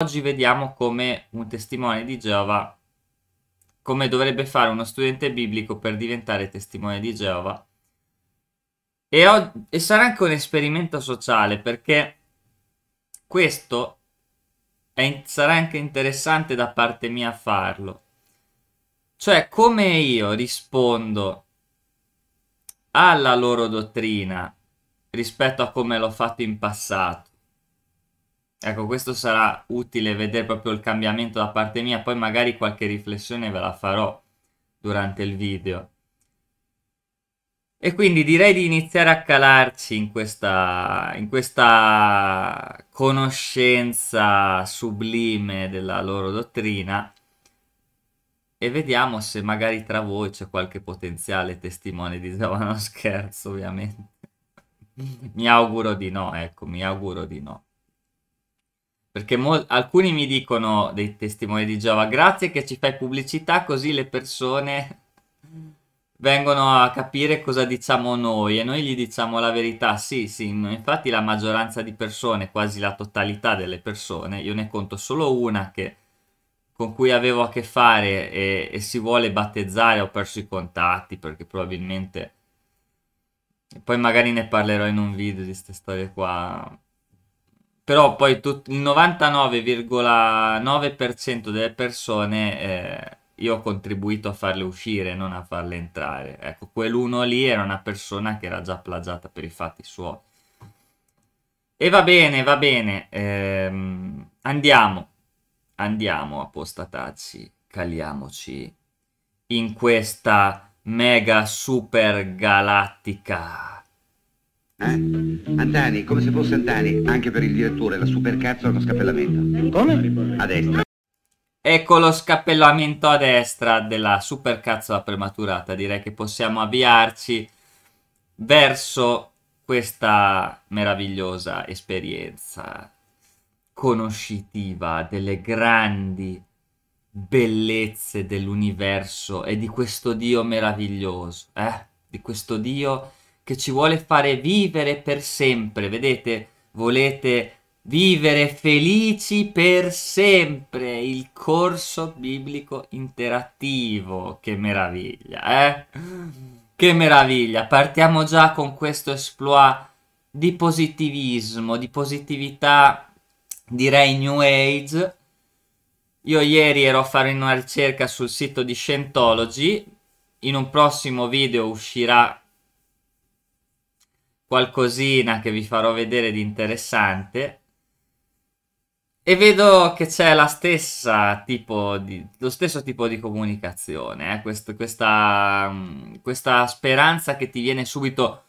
Oggi vediamo come un testimone di Geova, come dovrebbe fare uno studente biblico per diventare testimone di Geova. E, e, sarà anche un esperimento sociale perché questo è, sarà anche interessante da parte mia farlo. Cioè come io rispondo alla loro dottrina rispetto a come l'ho fatto in passato Ecco, questo sarà utile vedere proprio il cambiamento da parte mia, poi magari qualche riflessione ve la farò durante il video. E quindi direi di iniziare a calarci in questa, in questa conoscenza sublime della loro dottrina e vediamo se magari tra voi c'è qualche potenziale testimone di Giovanni. scherzo, ovviamente. mi auguro di no, ecco, mi auguro di no. Perché mol- alcuni mi dicono dei testimoni di Giova, grazie che ci fai pubblicità così le persone vengono a capire cosa diciamo noi e noi gli diciamo la verità. Sì, sì, infatti la maggioranza di persone, quasi la totalità delle persone, io ne conto solo una che, con cui avevo a che fare e, e si vuole battezzare, ho perso i contatti perché probabilmente... E poi magari ne parlerò in un video di queste storie qua però poi tut- il 99,9% delle persone eh, io ho contribuito a farle uscire, non a farle entrare. Ecco, quell'uno lì era una persona che era già plagiata per i fatti suoi. E va bene, va bene, ehm, andiamo, andiamo apostatacci, caliamoci in questa mega super galattica eh? Antani, come se fosse Antani, anche per il direttore, la supercazzo allo scappellamento. Come? A destra. Ecco lo scappellamento a destra della supercazzola prematurata. Direi che possiamo avviarci verso questa meravigliosa esperienza conoscitiva delle grandi bellezze dell'universo e di questo Dio meraviglioso, eh? Di questo Dio che ci vuole fare vivere per sempre, vedete? Volete vivere felici per sempre, il corso biblico interattivo, che meraviglia, eh? Che meraviglia, partiamo già con questo esploit di positivismo, di positività, direi New Age. Io ieri ero a fare una ricerca sul sito di Scientology, in un prossimo video uscirà qualcosina che vi farò vedere di interessante. E vedo che c'è la stessa tipo di, lo stesso tipo di comunicazione, eh? Quest, questa, mm, questa, speranza che ti viene subito,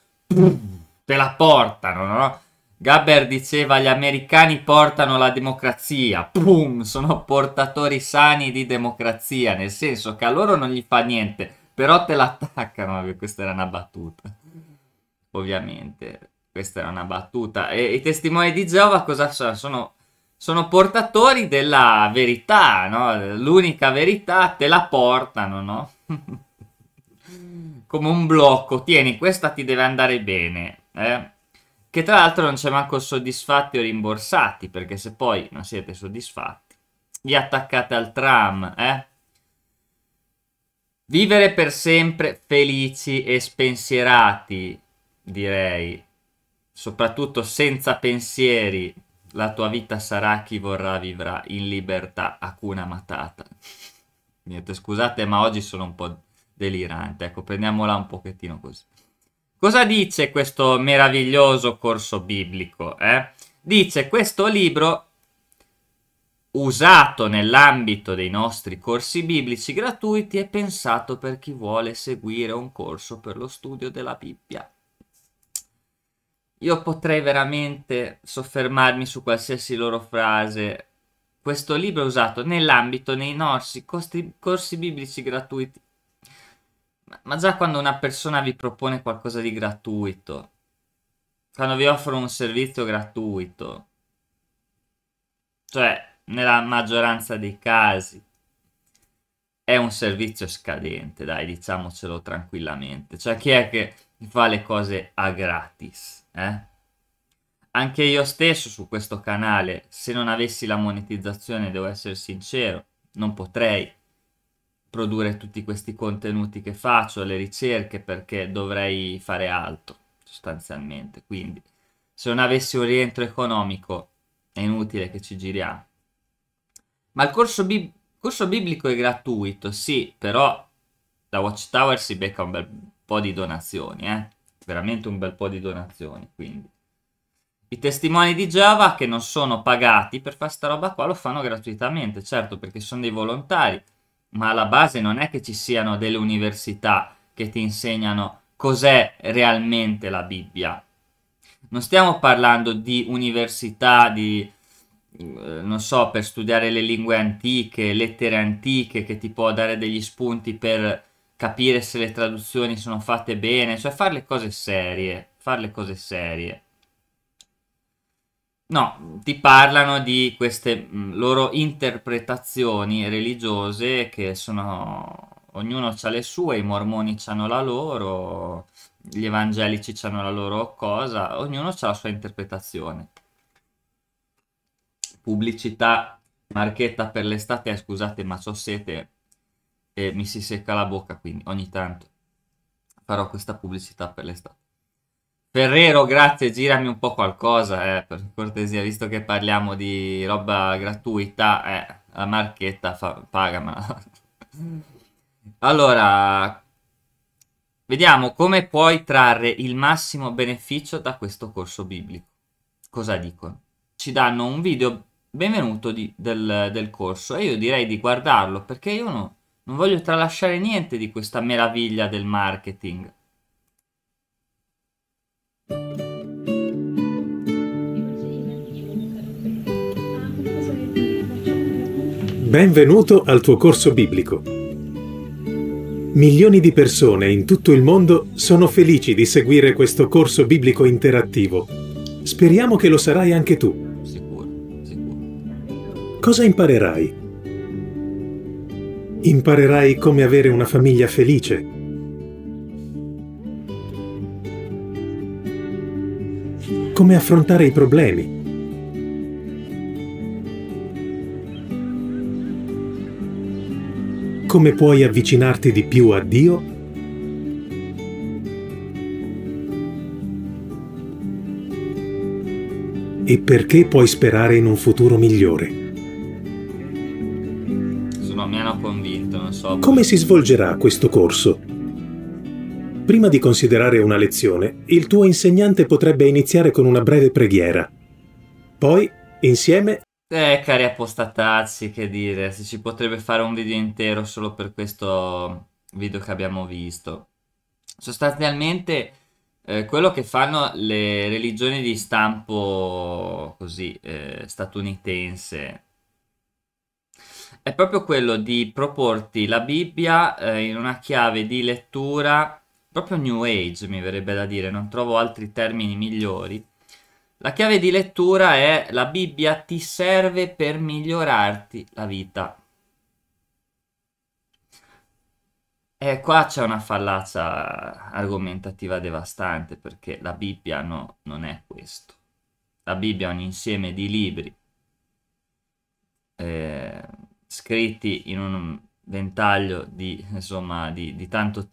te la portano, no? Gabber diceva gli americani portano la democrazia, pum, sono portatori sani di democrazia, nel senso che a loro non gli fa niente, però te l'attaccano, questa era una battuta ovviamente. Questa era una battuta. E i testimoni di Geova cosa sono? Sono, sono portatori della verità, no? L'unica verità te la portano, no? Come un blocco. Tieni, questa ti deve andare bene. Eh? Che tra l'altro non c'è manco soddisfatti o rimborsati, perché se poi non siete soddisfatti, vi attaccate al tram, eh? Vivere per sempre felici e spensierati direi, soprattutto senza pensieri, la tua vita sarà chi vorrà vivrà in libertà, a cuna Matata. Niente, scusate, ma oggi sono un po' delirante, ecco, prendiamola un pochettino così. Cosa dice questo meraviglioso corso biblico? Eh? Dice questo libro usato nell'ambito dei nostri corsi biblici gratuiti è pensato per chi vuole seguire un corso per lo studio della Bibbia. Io potrei veramente soffermarmi su qualsiasi loro frase. Questo libro è usato nell'ambito, nei nostri costi, corsi biblici gratuiti. Ma, ma già quando una persona vi propone qualcosa di gratuito, quando vi offre un servizio gratuito, cioè nella maggioranza dei casi, è un servizio scadente, dai, diciamocelo tranquillamente. Cioè, chi è che fa le cose a gratis? eh? Anche io stesso su questo canale, se non avessi la monetizzazione, devo essere sincero, non potrei produrre tutti questi contenuti che faccio, le ricerche, perché dovrei fare altro, sostanzialmente. Quindi, se non avessi un rientro economico, è inutile che ci giriamo. Ma il corso, bib corso biblico è gratuito, sì, però la Watchtower si becca un bel po' di donazioni, eh veramente un bel po' di donazioni, quindi. I testimoni di Java che non sono pagati per fare sta roba qua lo fanno gratuitamente, certo perché sono dei volontari, ma alla base non è che ci siano delle università che ti insegnano cos'è realmente la Bibbia. Non stiamo parlando di università, di, eh, non so, per studiare le lingue antiche, lettere antiche, che ti può dare degli spunti per capire se le traduzioni sono fatte bene, cioè fare le cose serie, fare le cose serie. No, ti parlano di queste mm, loro interpretazioni religiose che sono... ognuno ha le sue, i mormoni hanno la loro, gli evangelici hanno la loro cosa, ognuno ha la sua interpretazione. Pubblicità, marchetta per l'estate, eh, scusate ma ho sete, e mi si secca la bocca, quindi ogni tanto farò questa pubblicità per l'estate. Ferrero, grazie, girami un po' qualcosa, eh, per cortesia, visto che parliamo di roba gratuita, eh, la marchetta fa- paga, ma... allora, vediamo come puoi trarre il massimo beneficio da questo corso biblico. Cosa dicono? Ci danno un video benvenuto di, del, del corso e io direi di guardarlo perché io non, non voglio tralasciare niente di questa meraviglia del marketing. Benvenuto al tuo corso biblico. Milioni di persone in tutto il mondo sono felici di seguire questo corso biblico interattivo. Speriamo che lo sarai anche tu. Sicuro, sicuro. Cosa imparerai? imparerai come avere una famiglia felice. Come affrontare i problemi. Come puoi avvicinarti di più a Dio e perché puoi sperare in un futuro migliore. Come si svolgerà questo corso? Prima di considerare una lezione, il tuo insegnante potrebbe iniziare con una breve preghiera. Poi, insieme... Eh, cari apostatazzi, che dire, se si potrebbe fare un video intero solo per questo video che abbiamo visto. Sostanzialmente... Eh, quello che fanno le religioni di stampo così eh, statunitense è proprio quello di proporti la Bibbia eh, in una chiave di lettura proprio New Age, mi verrebbe da dire, non trovo altri termini migliori. La chiave di lettura è la Bibbia ti serve per migliorarti la vita. E qua c'è una fallacia argomentativa devastante perché la Bibbia no, non è questo. La Bibbia è un insieme di libri. Eh, scritti in un ventaglio di, insomma, di, di tanto,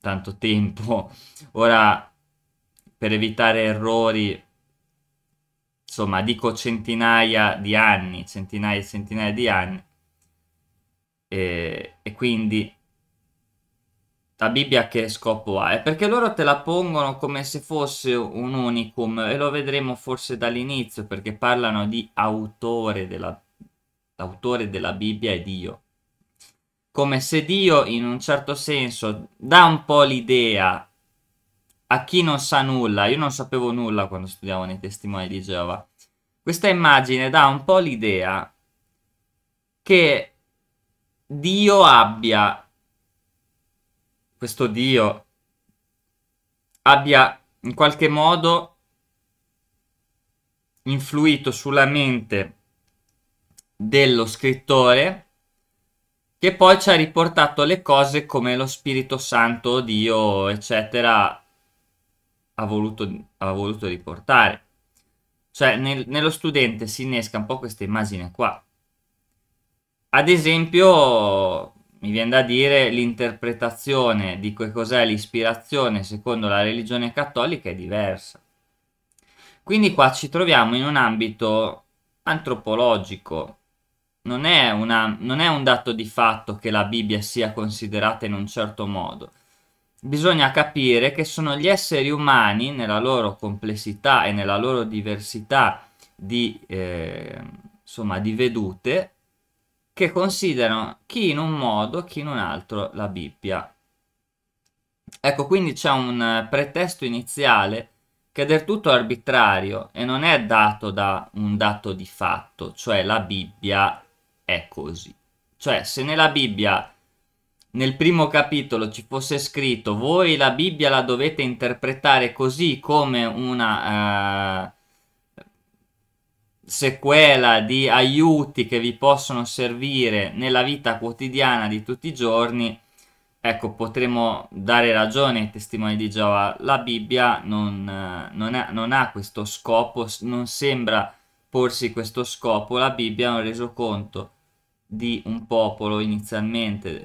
tanto tempo. Ora, per evitare errori, insomma, dico centinaia di anni, centinaia e centinaia di anni, e, e quindi la Bibbia che scopo ha? È perché loro te la pongono come se fosse un unicum e lo vedremo forse dall'inizio perché parlano di autore della Bibbia, l'autore della Bibbia è Dio. Come se Dio in un certo senso dà un po' l'idea a chi non sa nulla, io non sapevo nulla quando studiavo nei testimoni di Geova, questa immagine dà un po' l'idea che Dio abbia, questo Dio abbia in qualche modo influito sulla mente dello scrittore che poi ci ha riportato le cose come lo Spirito Santo, Dio, eccetera, ha voluto, ha voluto riportare. Cioè nel, nello studente si innesca un po' questa immagine qua. Ad esempio, mi viene da dire, l'interpretazione di che cos'è l'ispirazione secondo la religione cattolica è diversa. Quindi qua ci troviamo in un ambito antropologico, non è, una, non è un dato di fatto che la Bibbia sia considerata in un certo modo. Bisogna capire che sono gli esseri umani, nella loro complessità e nella loro diversità di, eh, insomma, di vedute, che considerano chi in un modo, chi in un altro la Bibbia. Ecco, quindi c'è un pretesto iniziale che è del tutto arbitrario e non è dato da un dato di fatto, cioè la Bibbia è così. Cioè, se nella Bibbia, nel primo capitolo, ci fosse scritto voi la Bibbia la dovete interpretare così come una eh, sequela di aiuti che vi possono servire nella vita quotidiana di tutti i giorni, ecco, potremmo dare ragione ai testimoni di Giova. La Bibbia non, eh, non, ha, non ha questo scopo, non sembra porsi questo scopo, la Bibbia hanno reso conto di un popolo inizialmente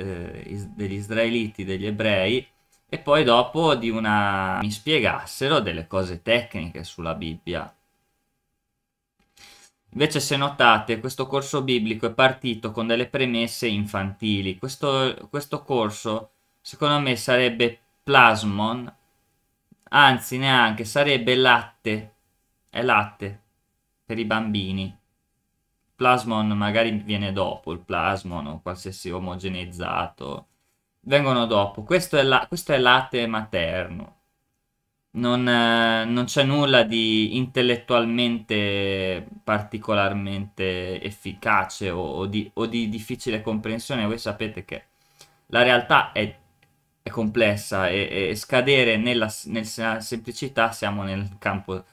eh, degli israeliti, degli ebrei, e poi dopo di una... mi spiegassero delle cose tecniche sulla Bibbia. Invece se notate questo corso biblico è partito con delle premesse infantili. Questo, questo corso secondo me sarebbe plasmon, anzi neanche, sarebbe latte, è latte, per i bambini. Plasmon magari viene dopo, il plasmon o qualsiasi omogeneizzato, vengono dopo. Questo è, la, questo è latte materno. Non, eh, non c'è nulla di intellettualmente particolarmente efficace o, o, di, o, di, difficile comprensione. Voi sapete che la realtà è, è complessa e, e scadere nella, nella semplicità siamo nel campo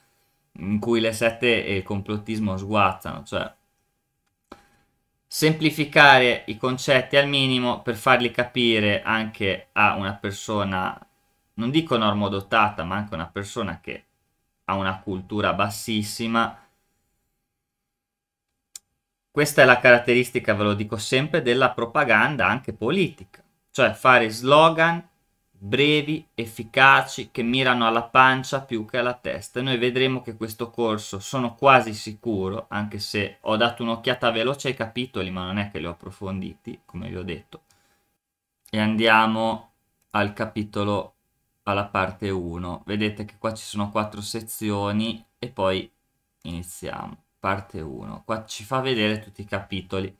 in cui le sette e il complottismo sguazzano, cioè semplificare i concetti al minimo per farli capire anche a una persona, non dico normodotata, ma anche una persona che ha una cultura bassissima. Questa è la caratteristica, ve lo dico sempre, della propaganda anche politica, cioè fare slogan brevi, efficaci, che mirano alla pancia più che alla testa. noi vedremo che questo corso, sono quasi sicuro, anche se ho dato un'occhiata veloce ai capitoli, ma non è che li ho approfonditi, come vi ho detto. E andiamo al capitolo, alla parte 1. Vedete che qua ci sono quattro sezioni e poi iniziamo. Parte 1. Qua ci fa vedere tutti i capitoli.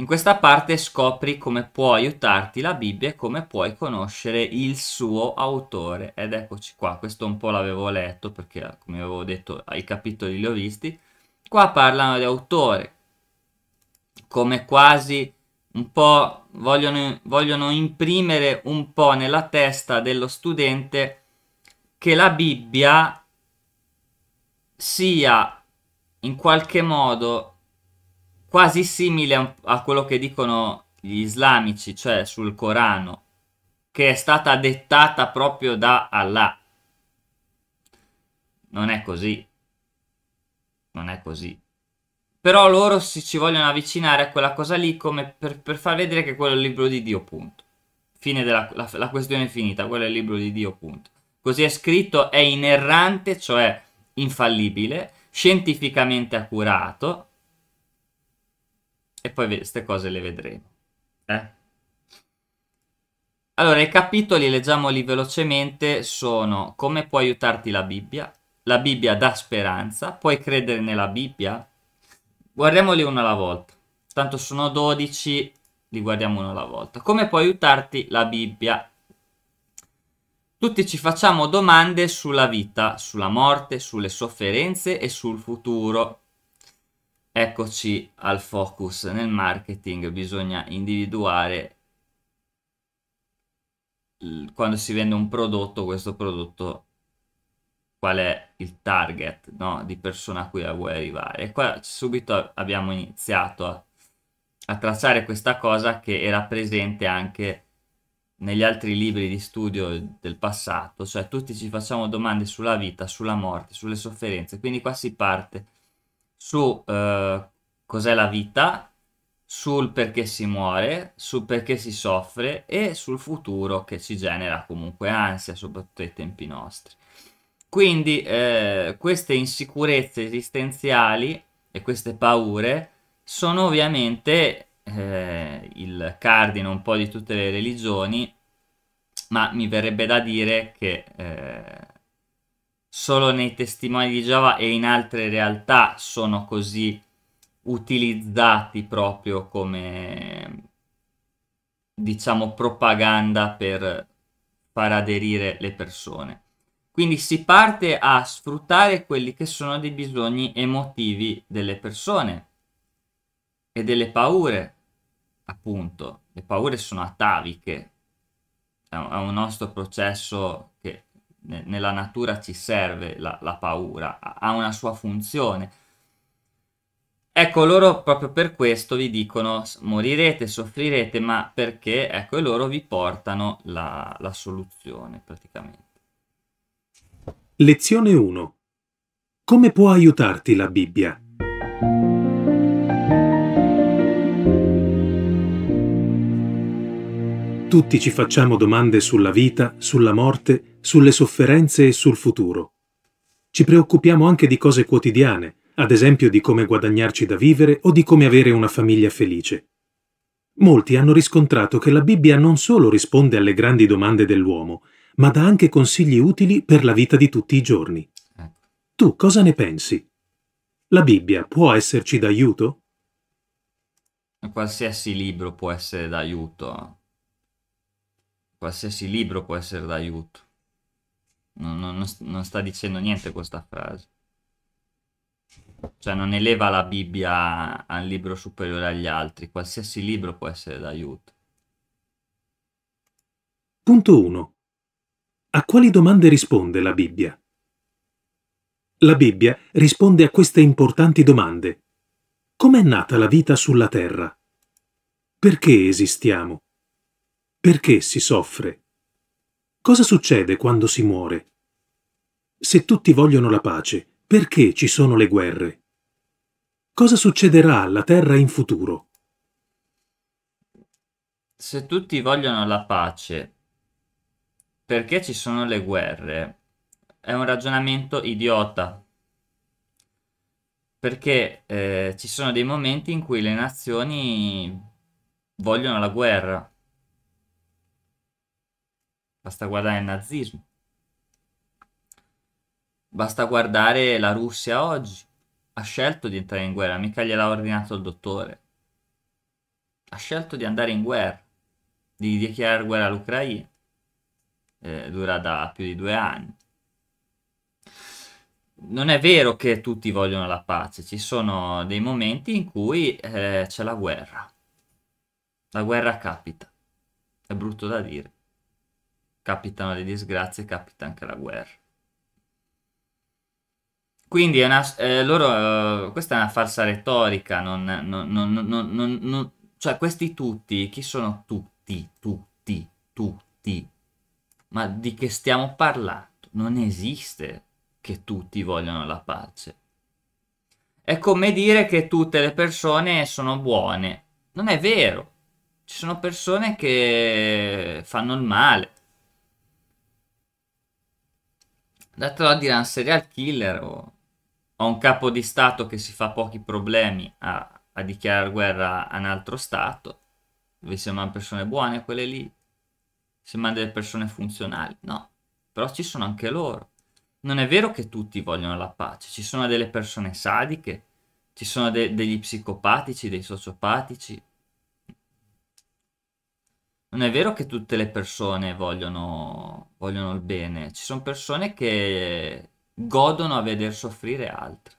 In questa parte scopri come può aiutarti la Bibbia e come puoi conoscere il suo autore. Ed eccoci qua, questo un po' l'avevo letto perché come avevo detto i capitoli li ho visti. Qua parlano di autore, come quasi un po' vogliono, vogliono imprimere un po' nella testa dello studente che la Bibbia sia in qualche modo quasi simile a, a quello che dicono gli islamici, cioè sul Corano, che è stata dettata proprio da Allah. Non è così. Non è così. Però loro si ci vogliono avvicinare a quella cosa lì come per, per far vedere che quello è il libro di Dio, punto. Fine della la, la questione è finita, quello è il libro di Dio, punto. Così è scritto, è inerrante, cioè infallibile, scientificamente accurato, e poi queste cose le vedremo. Eh? Allora, i capitoli, leggiamoli velocemente, sono come può aiutarti la Bibbia, la Bibbia dà speranza, puoi credere nella Bibbia? Guardiamoli uno alla volta, tanto sono 12, li guardiamo uno alla volta. Come può aiutarti la Bibbia? Tutti ci facciamo domande sulla vita, sulla morte, sulle sofferenze e sul futuro. Eccoci al focus. Nel marketing bisogna individuare quando si vende un prodotto, questo prodotto qual è il target no? di persona a cui la vuoi arrivare. E qua subito abbiamo iniziato a, a tracciare questa cosa che era presente anche negli altri libri di studio del passato, cioè tutti ci facciamo domande sulla vita, sulla morte, sulle sofferenze, quindi qua si parte su eh, cos'è la vita, sul perché si muore, sul perché si soffre e sul futuro che ci genera comunque ansia, soprattutto ai tempi nostri. Quindi eh, queste insicurezze esistenziali e queste paure sono ovviamente eh, il cardine un po' di tutte le religioni, ma mi verrebbe da dire che eh, solo nei testimoni di Giova e in altre realtà sono così utilizzati proprio come diciamo propaganda per far aderire le persone. Quindi si parte a sfruttare quelli che sono dei bisogni emotivi delle persone e delle paure, appunto. Le paure sono ataviche, è un nostro processo che nella natura ci serve la, la paura, ha una sua funzione. Ecco, loro proprio per questo vi dicono morirete, soffrirete, ma perché, ecco, e loro vi portano la, la soluzione praticamente. Lezione 1. Come può aiutarti la Bibbia? Tutti ci facciamo domande sulla vita, sulla morte sulle sofferenze e sul futuro. Ci preoccupiamo anche di cose quotidiane, ad esempio di come guadagnarci da vivere o di come avere una famiglia felice. Molti hanno riscontrato che la Bibbia non solo risponde alle grandi domande dell'uomo, ma dà anche consigli utili per la vita di tutti i giorni. Tu cosa ne pensi? La Bibbia può esserci d'aiuto? Qualsiasi libro può essere d'aiuto. Qualsiasi libro può essere d'aiuto non, non, non sta dicendo niente questa frase. Cioè non eleva la Bibbia al libro superiore agli altri, qualsiasi libro può essere d'aiuto. Punto 1. A quali domande risponde la Bibbia? La Bibbia risponde a queste importanti domande. Com'è nata la vita sulla Terra? Perché esistiamo? Perché si soffre? Cosa succede quando si muore? Se tutti vogliono la pace, perché ci sono le guerre? Cosa succederà alla Terra in futuro? Se tutti vogliono la pace, perché ci sono le guerre? È un ragionamento idiota. Perché eh, ci sono dei momenti in cui le nazioni vogliono la guerra. Basta guardare il nazismo. Basta guardare la Russia oggi. Ha scelto di entrare in guerra, mica gliel'ha ordinato il dottore. Ha scelto di andare in guerra, di dichiarare guerra all'Ucraina. Eh, dura da più di due anni. Non è vero che tutti vogliono la pace, ci sono dei momenti in cui eh, c'è la guerra. La guerra capita, è brutto da dire. Capitano le disgrazie, capita anche la guerra. Quindi è una, eh, loro, eh, questa è una falsa retorica, non, non, non, non, cioè questi tutti, chi sono tutti, tutti, tutti? Ma di che stiamo parlando? Non esiste che tutti vogliono la pace. È come dire che tutte le persone sono buone. Non è vero. Ci sono persone che fanno il male. Datelo a dire un serial killer o a un capo di Stato che si fa pochi problemi a, a dichiarare guerra a un altro Stato, dove sembrano persone buone quelle lì, sembrano delle persone funzionali, no, però ci sono anche loro. Non è vero che tutti vogliono la pace, ci sono delle persone sadiche, ci sono de- degli psicopatici, dei sociopatici. Non è vero che tutte le persone vogliono, vogliono il bene, ci sono persone che godono a veder soffrire altri.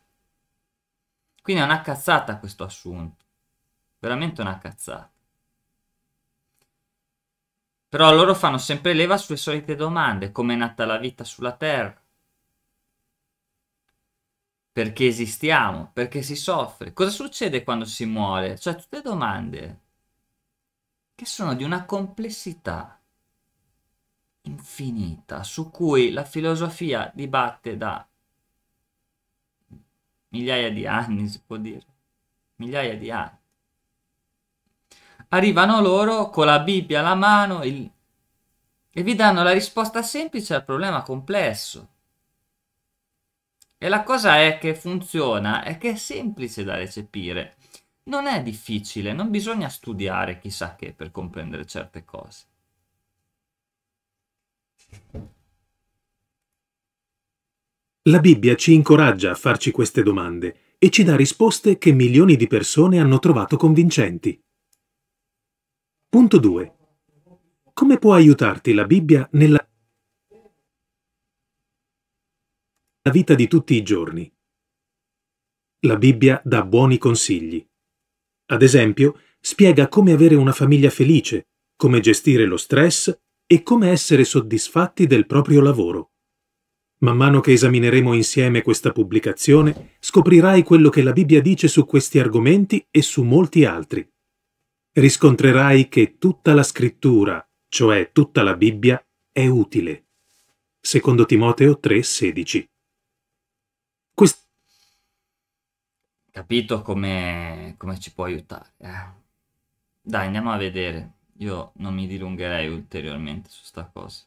Quindi è una cazzata questo assunto, veramente una cazzata. Però loro fanno sempre leva sulle solite domande, come è nata la vita sulla Terra, perché esistiamo, perché si soffre, cosa succede quando si muore, cioè tutte domande che sono di una complessità infinita su cui la filosofia dibatte da migliaia di anni, si può dire, migliaia di anni. Arrivano loro con la Bibbia alla mano il... e vi danno la risposta semplice al problema complesso. E la cosa è che funziona, è che è semplice da recepire. Non è difficile, non bisogna studiare chissà che per comprendere certe cose. La Bibbia ci incoraggia a farci queste domande e ci dà risposte che milioni di persone hanno trovato convincenti. Punto 2. Come può aiutarti la Bibbia nella vita di tutti i giorni? La Bibbia dà buoni consigli. Ad esempio, spiega come avere una famiglia felice, come gestire lo stress e come essere soddisfatti del proprio lavoro. Man mano che esamineremo insieme questa pubblicazione, scoprirai quello che la Bibbia dice su questi argomenti e su molti altri. Riscontrerai che tutta la scrittura, cioè tutta la Bibbia, è utile. Secondo Timoteo 3:16. Quest- Capito come, come ci può aiutare. Eh? Dai, andiamo a vedere io non mi dilungherei ulteriormente su sta cosa.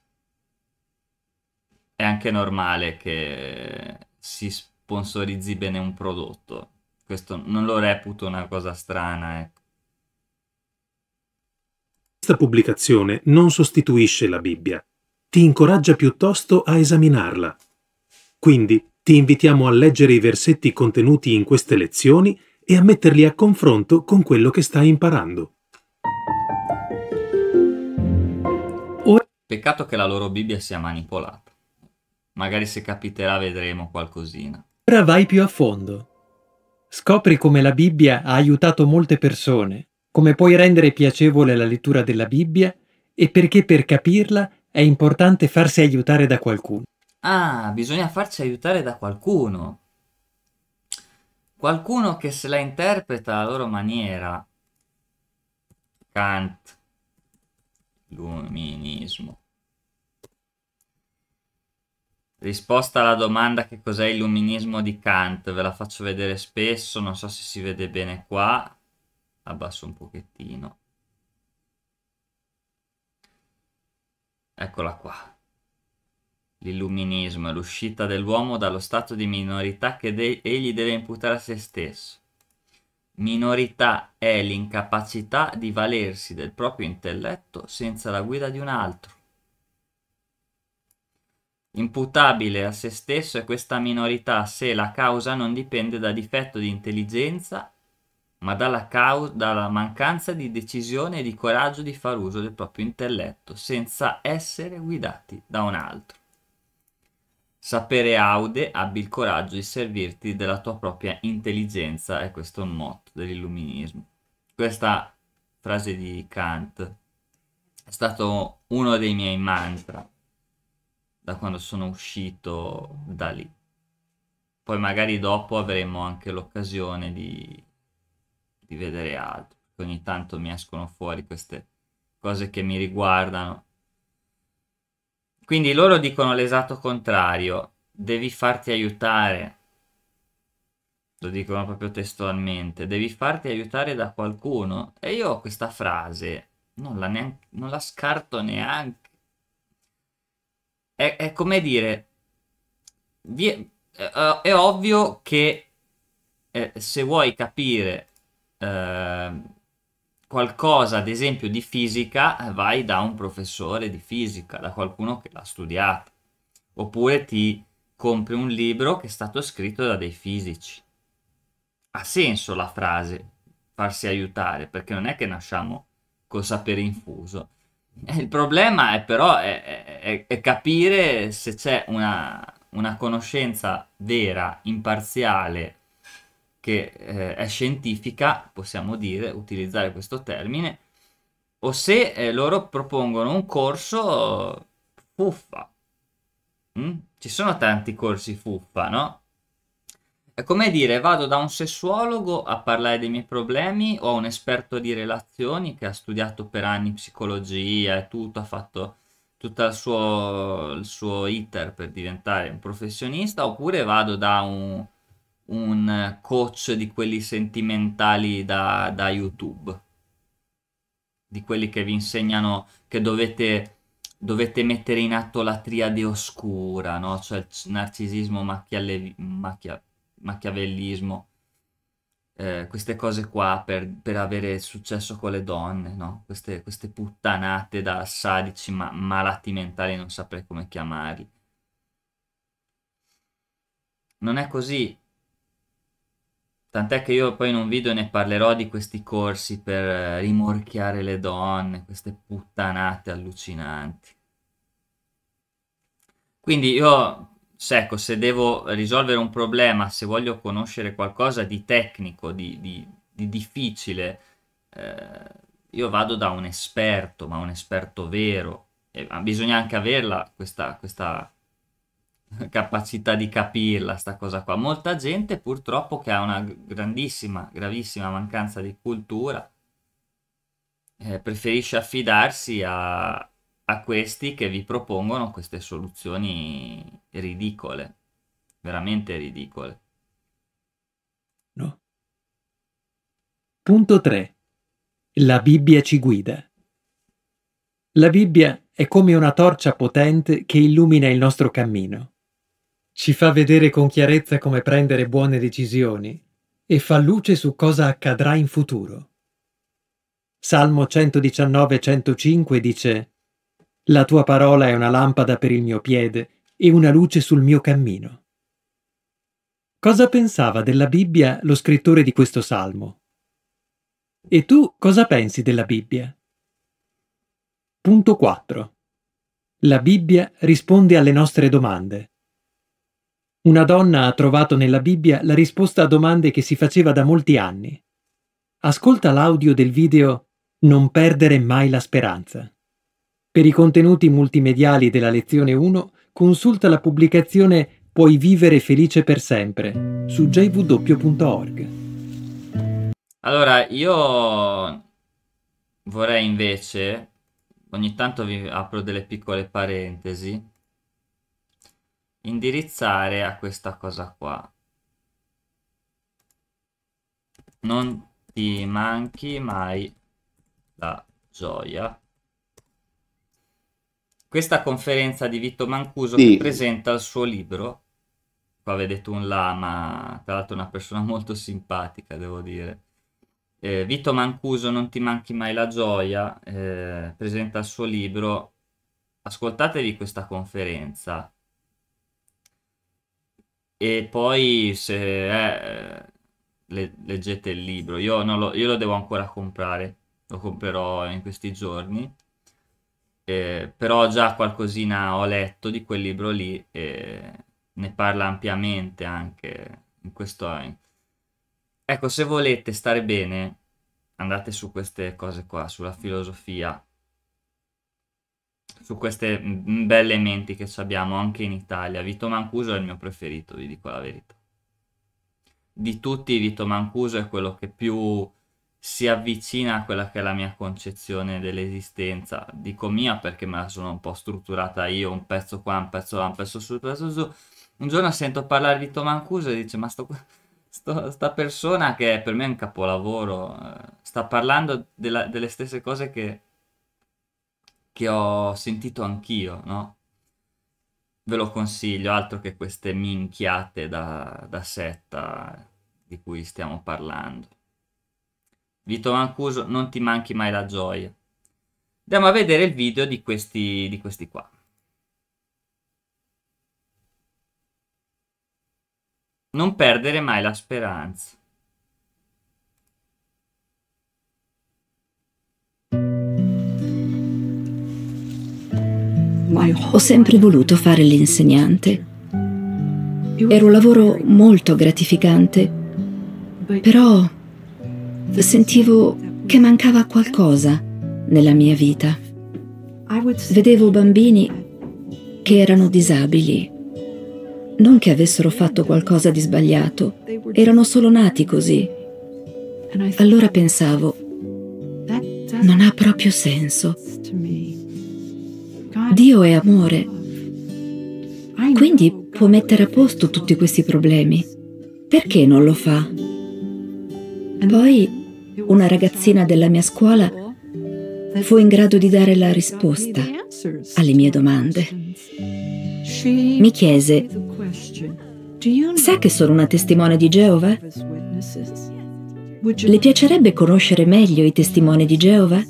È anche normale che si sponsorizzi bene un prodotto. Questo non lo reputo una cosa strana, ecco. Questa pubblicazione non sostituisce la Bibbia, ti incoraggia piuttosto a esaminarla. Quindi ti invitiamo a leggere i versetti contenuti in queste lezioni e a metterli a confronto con quello che stai imparando. Peccato che la loro Bibbia sia manipolata. Magari se capiterà vedremo qualcosina. Ora vai più a fondo. Scopri come la Bibbia ha aiutato molte persone, come puoi rendere piacevole la lettura della Bibbia e perché per capirla è importante farsi aiutare da qualcuno. Ah, bisogna farci aiutare da qualcuno. Qualcuno che se la interpreta alla loro maniera. Kant, Illuminismo. Risposta alla domanda che cos'è illuminismo di Kant, ve la faccio vedere spesso, non so se si vede bene qua, abbasso un pochettino. Eccola qua. L'illuminismo è l'uscita dell'uomo dallo stato di minorità che de egli deve imputare a se stesso Minorità è l'incapacità di valersi del proprio intelletto senza la guida di un altro. Imputabile a se stesso è questa minorità se la causa non dipende da difetto di intelligenza, ma dalla, dalla mancanza di decisione e di coraggio di far uso del proprio intelletto senza essere guidati da un altro. Sapere aude, abbi il coraggio di servirti della tua propria intelligenza, e questo è un motto dell'illuminismo. Questa frase di Kant è stato uno dei miei mantra da quando sono uscito da lì. Poi magari dopo avremo anche l'occasione di, di vedere altro, ogni tanto mi escono fuori queste cose che mi riguardano quindi loro dicono l'esatto contrario, devi farti aiutare. Lo dicono proprio testualmente, devi farti aiutare da qualcuno. E io ho questa frase non la, neanche, non la scarto neanche. È, è come dire, vi, è, eh, è, ovvio che eh, se vuoi capire... Eh, qualcosa, ad esempio, di fisica, vai da un professore di fisica, da qualcuno che l'ha studiato. Oppure ti compri un libro che è stato scritto da dei fisici. Ha senso la frase farsi aiutare, perché non è che nasciamo col sapere infuso. Il problema è però è, è, è capire se c'è una, una conoscenza vera, imparziale, che eh, è scientifica, possiamo dire, utilizzare questo termine, o se eh, loro propongono un corso fuffa. Mm? Ci sono tanti corsi fuffa, no? È come dire, vado da un sessuologo a parlare dei miei problemi o a un esperto di relazioni che ha studiato per anni psicologia e tutto, ha fatto tutto il suo, il suo iter per diventare un professionista, oppure vado da un, un coach di quelli sentimentali da, da YouTube, di quelli che vi insegnano che dovete, dovete mettere in atto la triade oscura, no? cioè il narcisismo, macchiale, macchia, macchiavellismo. Eh, queste cose qua per, per, avere successo con le donne, no? queste, queste puttanate da sadici ma malati mentali, non saprei come chiamarli. Non è così. Tant'è che io poi in un video ne parlerò di questi corsi per eh, rimorchiare le donne, queste puttanate allucinanti. Quindi io, se ecco, se devo risolvere un problema, se voglio conoscere qualcosa di tecnico, di, di, di difficile, eh, io vado da un esperto, ma un esperto vero. E bisogna anche averla questa, questa capacità di capirla sta cosa qua. Molta gente purtroppo che ha una grandissima, gravissima mancanza di cultura eh, preferisce affidarsi a, a questi che vi propongono queste soluzioni ridicole, veramente ridicole. No. Punto 3. La Bibbia ci guida. La Bibbia è come una torcia potente che illumina il nostro cammino ci fa vedere con chiarezza come prendere buone decisioni e fa luce su cosa accadrà in futuro. Salmo 119-105 dice La tua parola è una lampada per il mio piede e una luce sul mio cammino. Cosa pensava della Bibbia lo scrittore di questo salmo? E tu cosa pensi della Bibbia? Punto 4. La Bibbia risponde alle nostre domande. Una donna ha trovato nella Bibbia la risposta a domande che si faceva da molti anni. Ascolta l'audio del video Non perdere mai la speranza. Per i contenuti multimediali della lezione 1 consulta la pubblicazione Puoi vivere felice per sempre su jw.org. Allora, io vorrei invece, ogni tanto vi apro delle piccole parentesi, indirizzare a questa cosa qua. Non ti manchi mai la gioia. Questa conferenza di Vitto Mancuso sì. che presenta il suo libro. Qua vedete un lama, tra l'altro una persona molto simpatica, devo dire. Eh, Vito Mancuso, Non ti manchi mai la gioia, eh, presenta il suo libro. Ascoltatevi questa conferenza e poi se eh, le, leggete il libro, io, lo, io lo devo ancora comprare, lo comprerò in questi giorni. Eh, però già qualcosina ho letto di quel libro lì e ne parla ampiamente anche in questo Ecco, se volete stare bene, andate su queste cose qua, sulla filosofia, su queste belle menti che abbiamo anche in Italia. Vito Mancuso è il mio preferito, vi dico la verità. Di tutti Vito Mancuso è quello che più si avvicina a quella che è la mia concezione dell'esistenza. Dico mia perché me la sono un po' strutturata io, un pezzo qua, un pezzo là, un pezzo su, un pezzo su. Un giorno sento parlare di Vito Mancuso e dice ma sto Sto, sta persona che per me è un capolavoro, eh, sta parlando della, delle stesse cose che che ho sentito anch'io, no? Ve lo consiglio, altro che queste minchiate da, da setta di cui stiamo parlando. Vito Mancuso, non ti manchi mai la gioia. Andiamo a vedere il video di questi, di questi qua. Non perdere mai la speranza. Ho sempre voluto fare l'insegnante. Era un lavoro molto gratificante, però sentivo che mancava qualcosa nella mia vita. Vedevo bambini che erano disabili. Non che avessero fatto qualcosa di sbagliato, erano solo nati così. Allora pensavo, non ha proprio senso Dio è amore, quindi può mettere a posto tutti questi problemi. Perché non lo fa? Poi una ragazzina della mia scuola fu in grado di dare la risposta alle mie domande. Mi chiese, sa che sono una testimone di Geova? Le piacerebbe conoscere meglio i testimoni di Geova?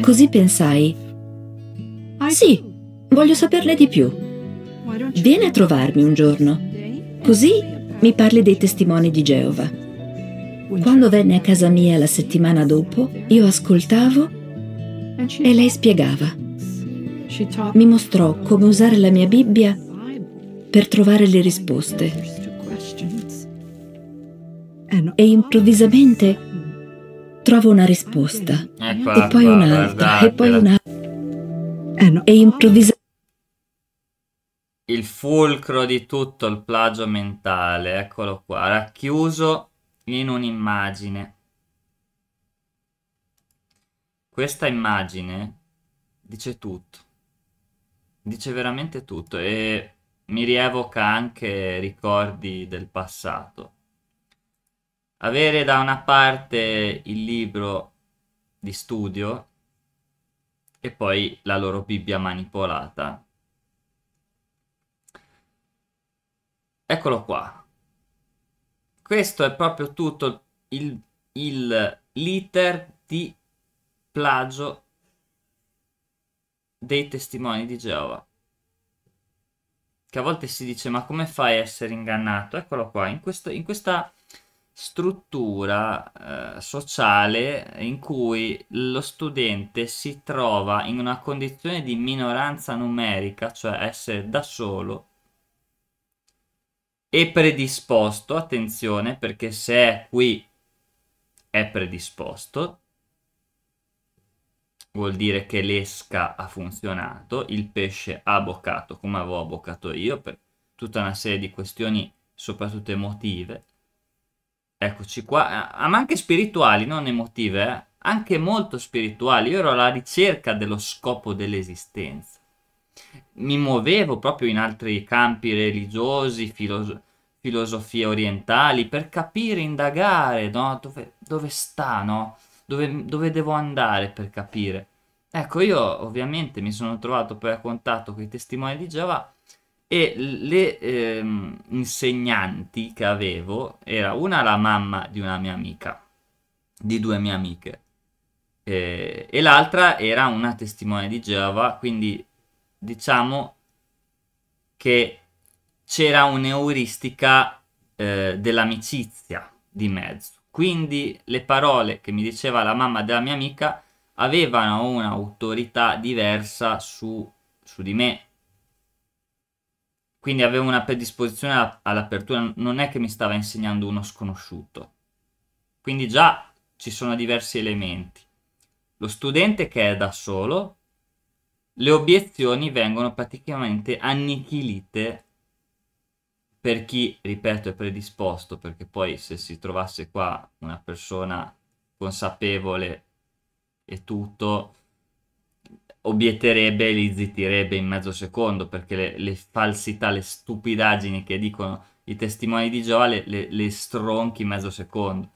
Così pensai, sì, voglio saperne di più. Vieni a trovarmi un giorno. Così mi parli dei testimoni di Geova. Quando venne a casa mia la settimana dopo, io ascoltavo e lei spiegava. Mi mostrò come usare la mia Bibbia per trovare le risposte. E improvvisamente trovo una risposta, ah, e poi un'altra, e poi un'altra. Eh no. E improvvisamente il fulcro di tutto il plagio mentale, eccolo qua, racchiuso in un'immagine. Questa immagine dice tutto, dice veramente tutto e mi rievoca anche ricordi del passato. Avere da una parte il libro di studio e poi la loro Bibbia manipolata. Eccolo qua. Questo è proprio tutto il, il, l'iter di plagio dei testimoni di Geova. Che a volte si dice, ma come fai a essere ingannato? Eccolo qua, in, questo, in questa struttura eh, sociale in cui lo studente si trova in una condizione di minoranza numerica, cioè essere da solo e predisposto, attenzione perché se è qui è predisposto, vuol dire che l'esca ha funzionato, il pesce ha boccato come avevo boccato io per tutta una serie di questioni soprattutto emotive Eccoci qua, eh, ah, ma anche spirituali, non emotive, eh? anche molto spirituali. Io ero alla ricerca dello scopo dell'esistenza. Mi muovevo proprio in altri campi religiosi, filoso- filosofie orientali, per capire, indagare, no? dove, dove, sta, no? dove, dove devo andare per capire. Ecco, io ovviamente mi sono trovato poi a contatto con i testimoni di Giova e le ehm, insegnanti che avevo era una la mamma di una mia amica, di due mie amiche, eh, e l'altra era una testimone di Geova, quindi diciamo che c'era un'euristica eh, dell'amicizia di mezzo. Quindi le parole che mi diceva la mamma della mia amica avevano un'autorità diversa su, su di me quindi avevo una predisposizione all'apertura, non è che mi stava insegnando uno sconosciuto. Quindi già ci sono diversi elementi. Lo studente che è da solo, le obiezioni vengono praticamente annichilite per chi, ripeto, è predisposto, perché poi se si trovasse qua una persona consapevole e tutto, obietterebbe e li zittirebbe in mezzo secondo perché le, le, falsità, le stupidaggini che dicono i testimoni di Giova le, le, le stronchi in mezzo secondo.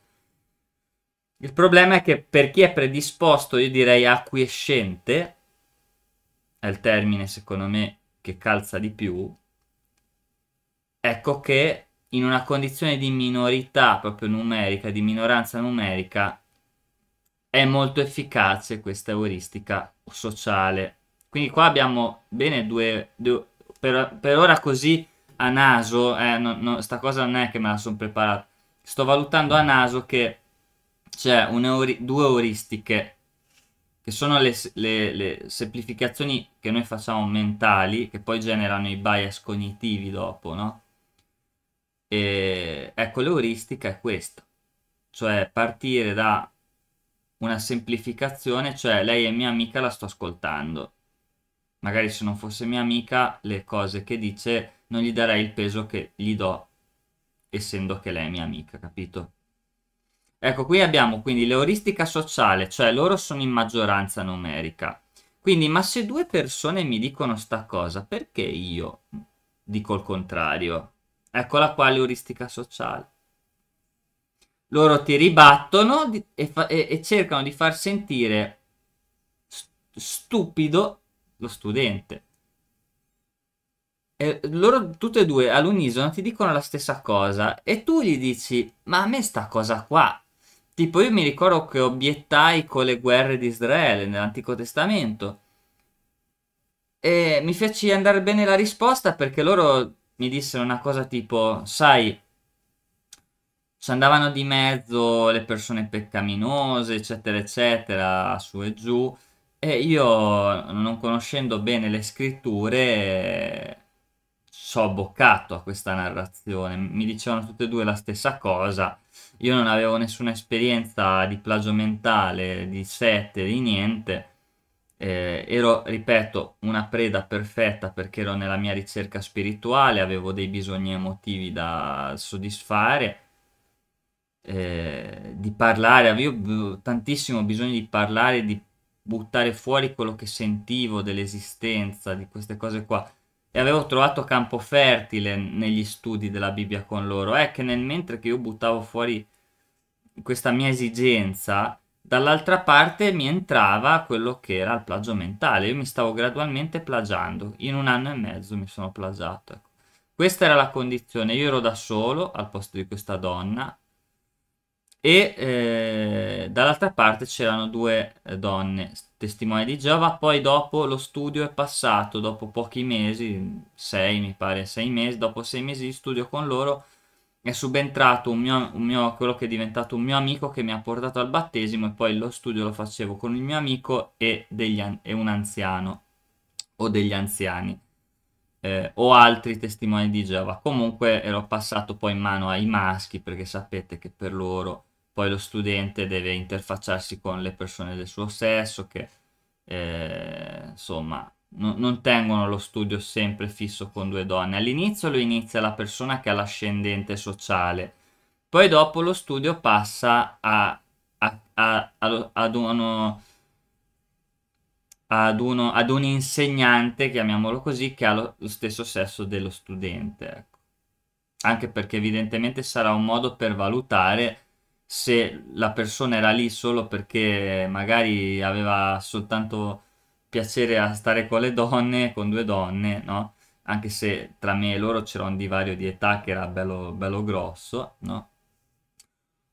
Il problema è che per chi è predisposto, io direi acquiescente, è il termine secondo me che calza di più, ecco che in una condizione di minorità proprio numerica, di minoranza numerica, è molto efficace questa euristica sociale. Quindi qua abbiamo bene due, due per, per, ora così a naso, eh, no, no, sta cosa non è che me la sono preparata, sto valutando a naso che c'è euri, due euristiche che sono le, le, le, semplificazioni che noi facciamo mentali, che poi generano i bias cognitivi dopo, no? E, ecco, l'euristica è questa, cioè partire da una semplificazione, cioè lei è mia amica, la sto ascoltando. Magari se non fosse mia amica, le cose che dice non gli darei il peso che gli do, essendo che lei è mia amica, capito? Ecco, qui abbiamo quindi l'euristica sociale, cioè loro sono in maggioranza numerica. Quindi, ma se due persone mi dicono sta cosa, perché io dico il contrario? Eccola qua l'euristica sociale loro ti ribattono e, fa- e-, e cercano di far sentire stupido lo studente. E loro tutte e due all'unisono ti dicono la stessa cosa e tu gli dici ma a me sta cosa qua. Tipo io mi ricordo che obiettai con le guerre di Israele nell'Antico Testamento e mi feci andare bene la risposta perché loro mi dissero una cosa tipo sai ci cioè, andavano di mezzo le persone peccaminose, eccetera, eccetera, su e giù. E io, non conoscendo bene le scritture, so boccato a questa narrazione. Mi dicevano tutte e due la stessa cosa. Io non avevo nessuna esperienza di plagio mentale, di sette, di niente. Eh, ero, ripeto, una preda perfetta perché ero nella mia ricerca spirituale, avevo dei bisogni emotivi da soddisfare eh, di parlare, avevo tantissimo bisogno di parlare, di buttare fuori quello che sentivo dell'esistenza, di queste cose qua. E avevo trovato campo fertile negli studi della Bibbia con loro. È che nel mentre che io buttavo fuori questa mia esigenza, dall'altra parte mi entrava quello che era il plagio mentale. Io mi stavo gradualmente plagiando. In un anno e mezzo mi sono plagiato. Ecco. Questa era la condizione. Io ero da solo al posto di questa donna e eh, dall'altra parte c'erano due eh, donne testimoni di Giova, poi dopo lo studio è passato, dopo pochi mesi, sei mi pare, sei mesi, dopo sei mesi di studio con loro è subentrato un mio, un mio, quello che è diventato un mio amico che mi ha portato al battesimo e poi lo studio lo facevo con il mio amico e, degli, e un anziano o degli anziani. Eh, o altri testimoni di Giova. Comunque ero passato poi in mano ai maschi perché sapete che per loro poi lo studente deve interfacciarsi con le persone del suo sesso che eh, insomma no, non tengono lo studio sempre fisso con due donne. All'inizio lo inizia la persona che ha l'ascendente sociale, poi dopo lo studio passa a, a, a, ad, uno, ad, uno, ad un insegnante, chiamiamolo così, che ha lo, lo stesso sesso dello studente. Ecco. Anche perché evidentemente sarà un modo per valutare se la persona era lì solo perché magari aveva soltanto piacere a stare con le donne, con due donne, no? Anche se tra me e loro c'era un divario di età che era bello, bello grosso, no?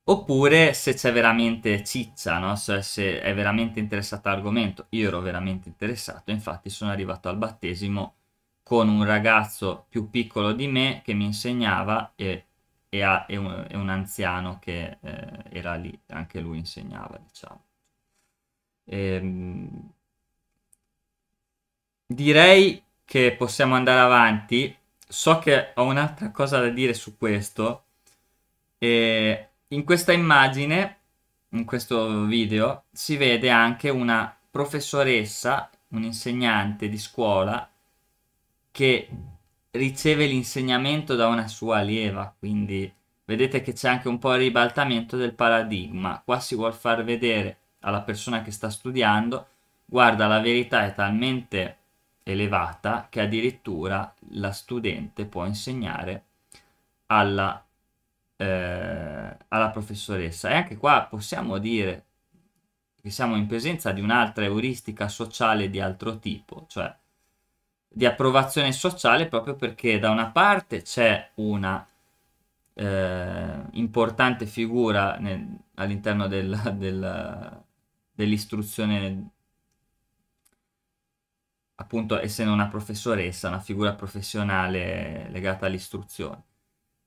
Oppure se c'è veramente ciccia, no? Cioè se è veramente interessato all'argomento. Io ero veramente interessato, infatti sono arrivato al battesimo con un ragazzo più piccolo di me che mi insegnava e e, ha, e, un, e un, anziano che eh, era lì, anche lui insegnava, diciamo. E, ehm, direi che possiamo andare avanti. So che ho un'altra cosa da dire su questo. E in questa immagine, in questo video, si vede anche una professoressa, un'insegnante di scuola che riceve l'insegnamento da una sua allieva, quindi vedete che c'è anche un po' il ribaltamento del paradigma. Qua si vuol far vedere alla persona che sta studiando, guarda la verità è talmente elevata che addirittura la studente può insegnare alla, eh, alla professoressa. E anche qua possiamo dire che siamo in presenza di un'altra euristica sociale di altro tipo, cioè di approvazione sociale proprio perché da una parte c'è una eh, importante figura nel, all'interno della, della, dell'istruzione appunto essendo una professoressa, una figura professionale legata all'istruzione.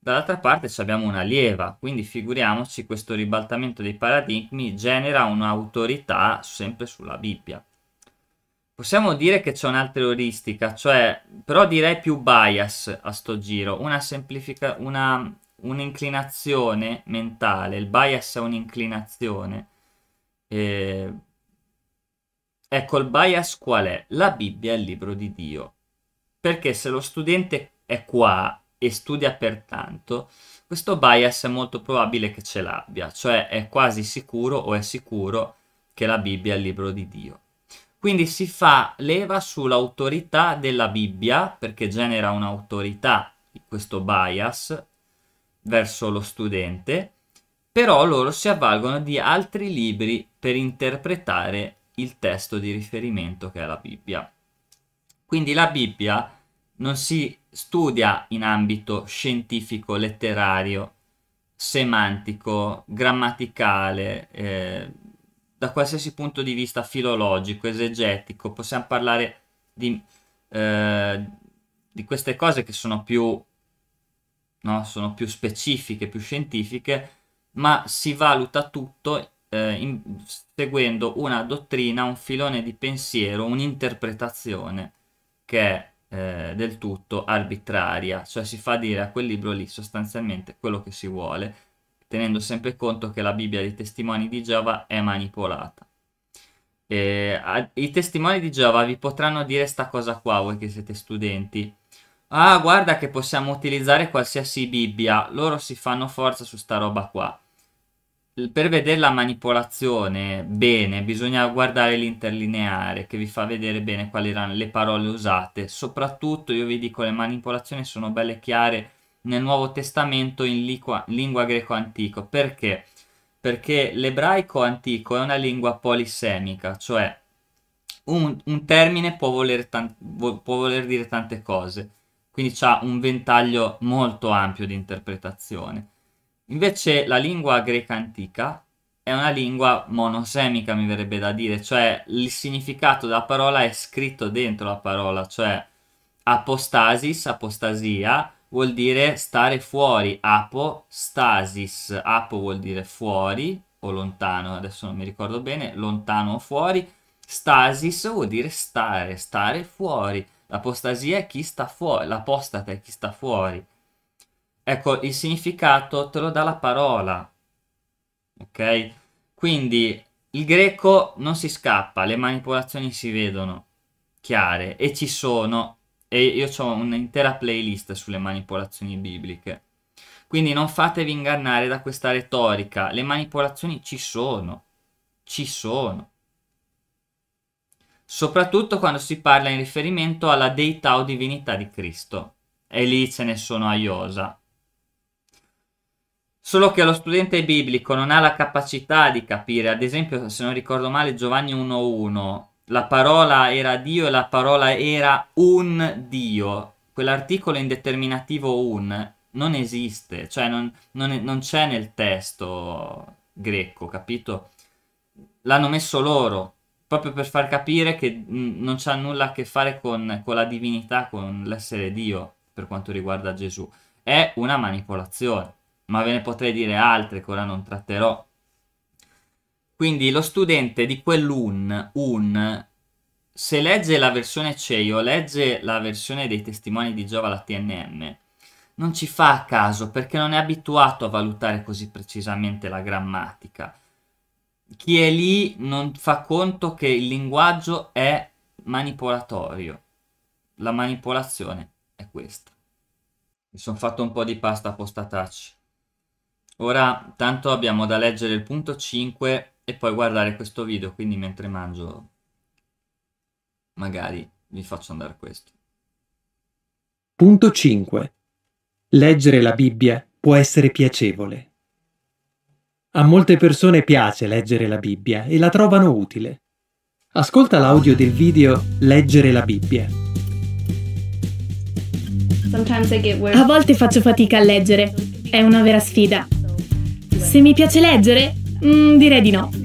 Dall'altra parte abbiamo una lieva, quindi figuriamoci questo ribaltamento dei paradigmi genera un'autorità sempre sulla Bibbia. Possiamo dire che c'è un'altra euristica, cioè, però direi più bias a sto giro, una semplifica, una, un'inclinazione mentale, il bias è un'inclinazione. Eh, ecco, il bias qual è? La Bibbia è il libro di Dio, perché se lo studente è qua e studia pertanto, questo bias è molto probabile che ce l'abbia, cioè è quasi sicuro o è sicuro che la Bibbia è il libro di Dio. Quindi si fa leva sull'autorità della Bibbia, perché genera un'autorità, questo bias, verso lo studente, però loro si avvalgono di altri libri per interpretare il testo di riferimento che è la Bibbia. Quindi la Bibbia non si studia in ambito scientifico, letterario, semantico, grammaticale, eh, da qualsiasi punto di vista filologico, esegetico, possiamo parlare di, eh, di queste cose che sono più, no? sono più, specifiche, più scientifiche, ma si valuta tutto eh, in, seguendo una dottrina, un filone di pensiero, un'interpretazione che è eh, del tutto arbitraria, cioè si fa dire a quel libro lì sostanzialmente quello che si vuole tenendo sempre conto che la Bibbia dei testimoni di Giova è manipolata. E, a, I testimoni di Giova vi potranno dire questa cosa qua, voi che siete studenti. Ah, guarda che possiamo utilizzare qualsiasi Bibbia, loro si fanno forza su sta roba qua. Per vedere la manipolazione bene bisogna guardare l'interlineare che vi fa vedere bene quali erano le parole usate. Soprattutto io vi dico le manipolazioni sono belle chiare nel Nuovo Testamento in liqua, lingua greco antico. Perché? Perché l'ebraico antico è una lingua polisemica, cioè un, un termine può voler, tan- può voler dire tante cose, quindi ha un ventaglio molto ampio di interpretazione. Invece la lingua greca antica è una lingua monosemica, mi verrebbe da dire, cioè il significato della parola è scritto dentro la parola, cioè apostasis, apostasia, vuol dire stare fuori, apostasis, apo vuol dire fuori o lontano, adesso non mi ricordo bene, lontano o fuori, stasis vuol dire stare, stare fuori, l'apostasia è chi sta fuori, l'apostata è chi sta fuori. Ecco, il significato te lo dà la parola, ok? Quindi il greco non si scappa, le manipolazioni si vedono chiare e ci sono e io ho un'intera playlist sulle manipolazioni bibliche. Quindi non fatevi ingannare da questa retorica, le manipolazioni ci sono, ci sono. Soprattutto quando si parla in riferimento alla deità o divinità di Cristo. E lì ce ne sono a iosa. Solo che lo studente biblico non ha la capacità di capire, ad esempio, se non ricordo male, Giovanni 1.1 la parola era Dio e la parola era un Dio. Quell'articolo indeterminativo un non esiste, cioè non, non, non c'è nel testo greco, capito? L'hanno messo loro, proprio per far capire che mm, non c'ha nulla a che fare con, con la divinità, con l'essere Dio, per quanto riguarda Gesù. È una manipolazione, ma ve ne potrei dire altre che ora non tratterò. Quindi lo studente di quell'un, un, se legge la versione CEI o legge la versione dei testimoni di Giova la TNM, non ci fa caso perché non è abituato a valutare così precisamente la grammatica. Chi è lì non fa conto che il linguaggio è manipolatorio. La manipolazione è questa. Mi sono fatto un po' di pasta postatacci. Ora, tanto abbiamo da leggere il punto 5 e poi guardare questo video, quindi mentre mangio magari vi faccio andare questo. Punto 5. Leggere la Bibbia può essere piacevole. A molte persone piace leggere la Bibbia e la trovano utile. Ascolta l'audio del video Leggere la Bibbia. A volte faccio fatica a leggere, è una vera sfida. Se mi piace leggere, mm, direi di no.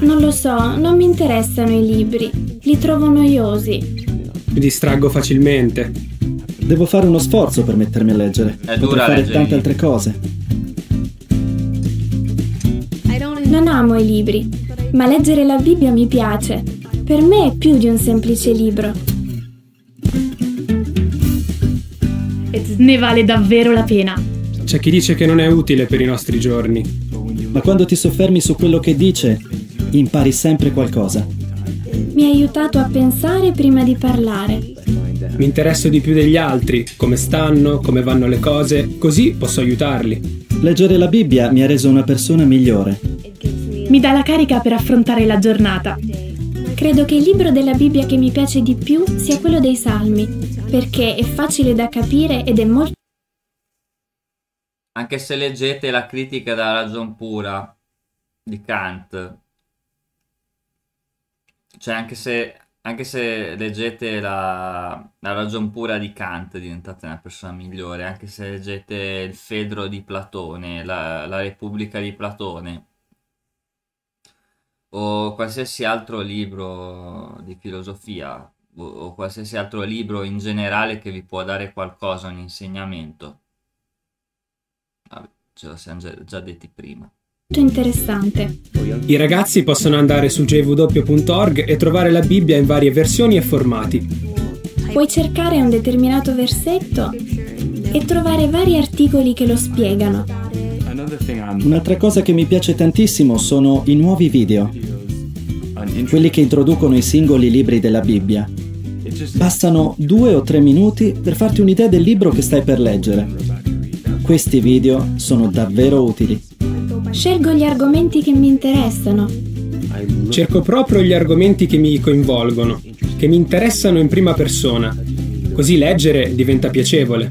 Non lo so, non mi interessano i libri. Li trovo noiosi. Mi distraggo facilmente. Devo fare uno sforzo per mettermi a leggere. È Potrei fare leggere. tante altre cose. Non amo i libri, ma leggere la Bibbia mi piace. Per me è più di un semplice libro. Ne vale davvero la pena. C'è chi dice che non è utile per i nostri giorni. Ma quando ti soffermi su quello che dice, impari sempre qualcosa. Mi ha aiutato a pensare prima di parlare. Mi interesso di più degli altri, come stanno, come vanno le cose, così posso aiutarli. Leggere la Bibbia mi ha reso una persona migliore. Mi dà la carica per affrontare la giornata. Credo che il libro della Bibbia che mi piace di più sia quello dei Salmi, perché è facile da capire ed è molto... Anche se leggete la critica da ragion pura di Kant, cioè, anche se, anche se leggete la, la ragion pura di Kant, diventate una persona migliore. Anche se leggete il Fedro di Platone, la, la Repubblica di Platone, o qualsiasi altro libro di filosofia, o qualsiasi altro libro in generale che vi può dare qualcosa, un insegnamento. Vabbè, ce lo siamo già detti prima interessante. I ragazzi possono andare su jw.org e trovare la Bibbia in varie versioni e formati. Puoi cercare un determinato versetto e trovare vari articoli che lo spiegano. Un'altra cosa che mi piace tantissimo sono i nuovi video, quelli che introducono i singoli libri della Bibbia. Bastano due o tre minuti per farti un'idea del libro che stai per leggere. Questi video sono davvero utili. Scelgo gli argomenti che mi interessano. Cerco proprio gli argomenti che mi coinvolgono, che mi interessano in prima persona. Così leggere diventa piacevole.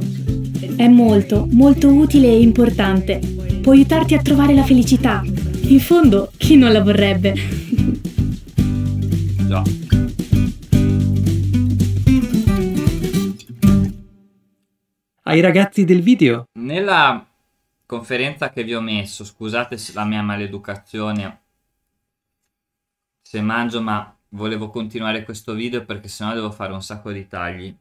È molto, molto utile e importante. Può aiutarti a trovare la felicità. In fondo, chi non la vorrebbe? No. Ai ragazzi del video. Nella conferenza che vi ho messo, scusate la mia maleducazione se mangio, ma volevo continuare questo video perché sennò devo fare un sacco di tagli.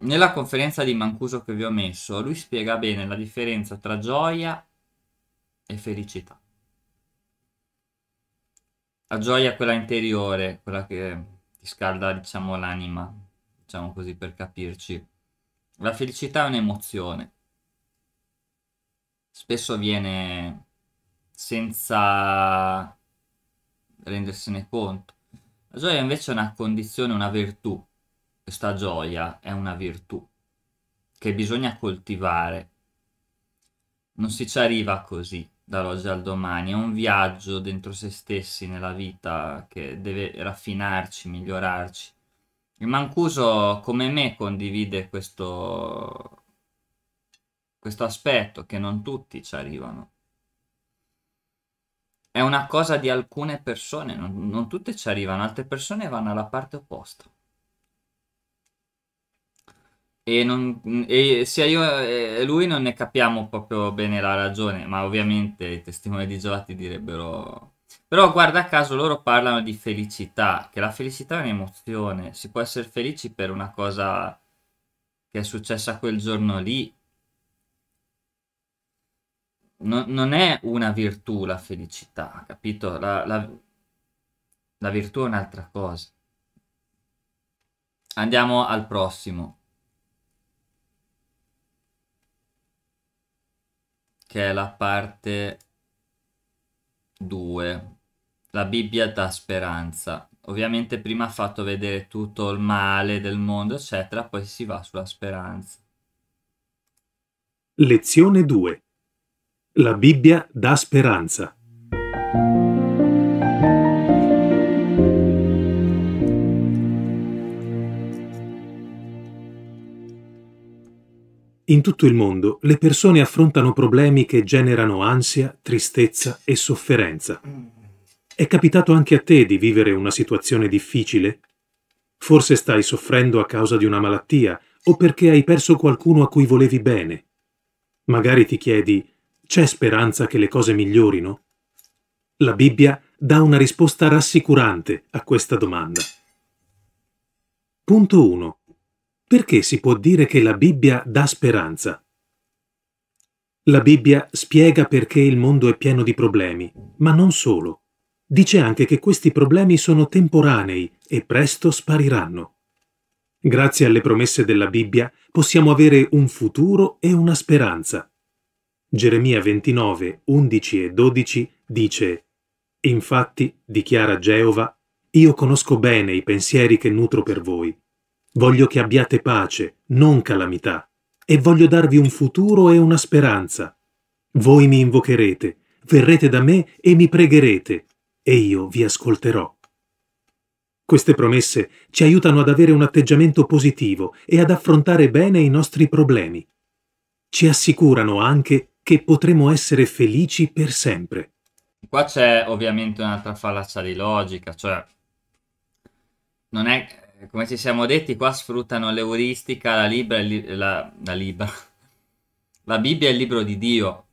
Nella conferenza di Mancuso che vi ho messo, lui spiega bene la differenza tra gioia e felicità. La gioia è quella interiore, quella che ti scalda, diciamo, l'anima, diciamo così per capirci la felicità è un'emozione. Spesso viene senza rendersene conto. La gioia invece è una condizione, una virtù. Questa gioia è una virtù che bisogna coltivare. Non si ci arriva così dall'oggi al domani, è un viaggio dentro se stessi nella vita che deve raffinarci, migliorarci. Il Mancuso, come me, condivide questo, questo aspetto che non tutti ci arrivano. È una cosa di alcune persone, non, non tutte ci arrivano, altre persone vanno alla parte opposta. E, non, e, sia io e lui non ne capiamo proprio bene la ragione, ma ovviamente i testimoni di Giovatti direbbero però guarda caso loro parlano di felicità, che la felicità è un'emozione, si può essere felici per una cosa che è successa quel giorno lì. No, non è una virtù la felicità, capito? La, la, la virtù è un'altra cosa. Andiamo al prossimo. Che è la parte 2 la Bibbia dà speranza. Ovviamente prima ha fatto vedere tutto il male del mondo, eccetera, poi si va sulla speranza. Lezione 2. La Bibbia dà speranza. In tutto il mondo le persone affrontano problemi che generano ansia, tristezza e sofferenza. È capitato anche a te di vivere una situazione difficile? Forse stai soffrendo a causa di una malattia o perché hai perso qualcuno a cui volevi bene. Magari ti chiedi, c'è speranza che le cose migliorino? La Bibbia dà una risposta rassicurante a questa domanda. Punto 1. Perché si può dire che la Bibbia dà speranza? La Bibbia spiega perché il mondo è pieno di problemi, ma non solo dice anche che questi problemi sono temporanei e presto spariranno. Grazie alle promesse della Bibbia possiamo avere un futuro e una speranza. Geremia 29, 11 e 12 dice Infatti, dichiara Geova, io conosco bene i pensieri che nutro per voi. Voglio che abbiate pace, non calamità, e voglio darvi un futuro e una speranza. Voi mi invocherete, verrete da me e mi pregherete, e io vi ascolterò. Queste promesse ci aiutano ad avere un atteggiamento positivo e ad affrontare bene i nostri problemi. Ci assicurano anche che potremo essere felici per sempre. Qua c'è ovviamente un'altra fallacia di logica, cioè non è come ci siamo detti, qua sfruttano l'euristica, la, libra, la, la, libra. la Bibbia è il libro di Dio,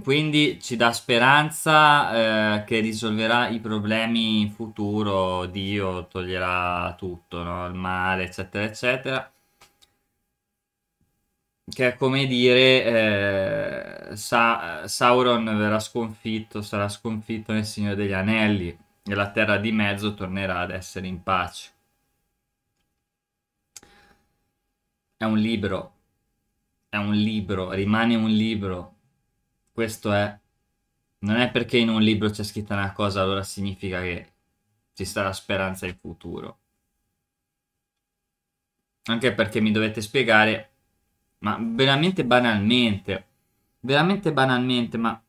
quindi ci dà speranza eh, che risolverà i problemi in futuro, Dio toglierà tutto, no? il male, eccetera, eccetera. Che è come dire, eh, Sa Sauron verrà sconfitto, sarà sconfitto nel Signore degli Anelli e la terra di mezzo tornerà ad essere in pace. È un libro, è un libro, rimane un libro questo è... Non è perché in un libro c'è scritta una cosa, allora significa che ci sarà speranza in futuro. Anche perché mi dovete spiegare, ma veramente banalmente, veramente banalmente, ma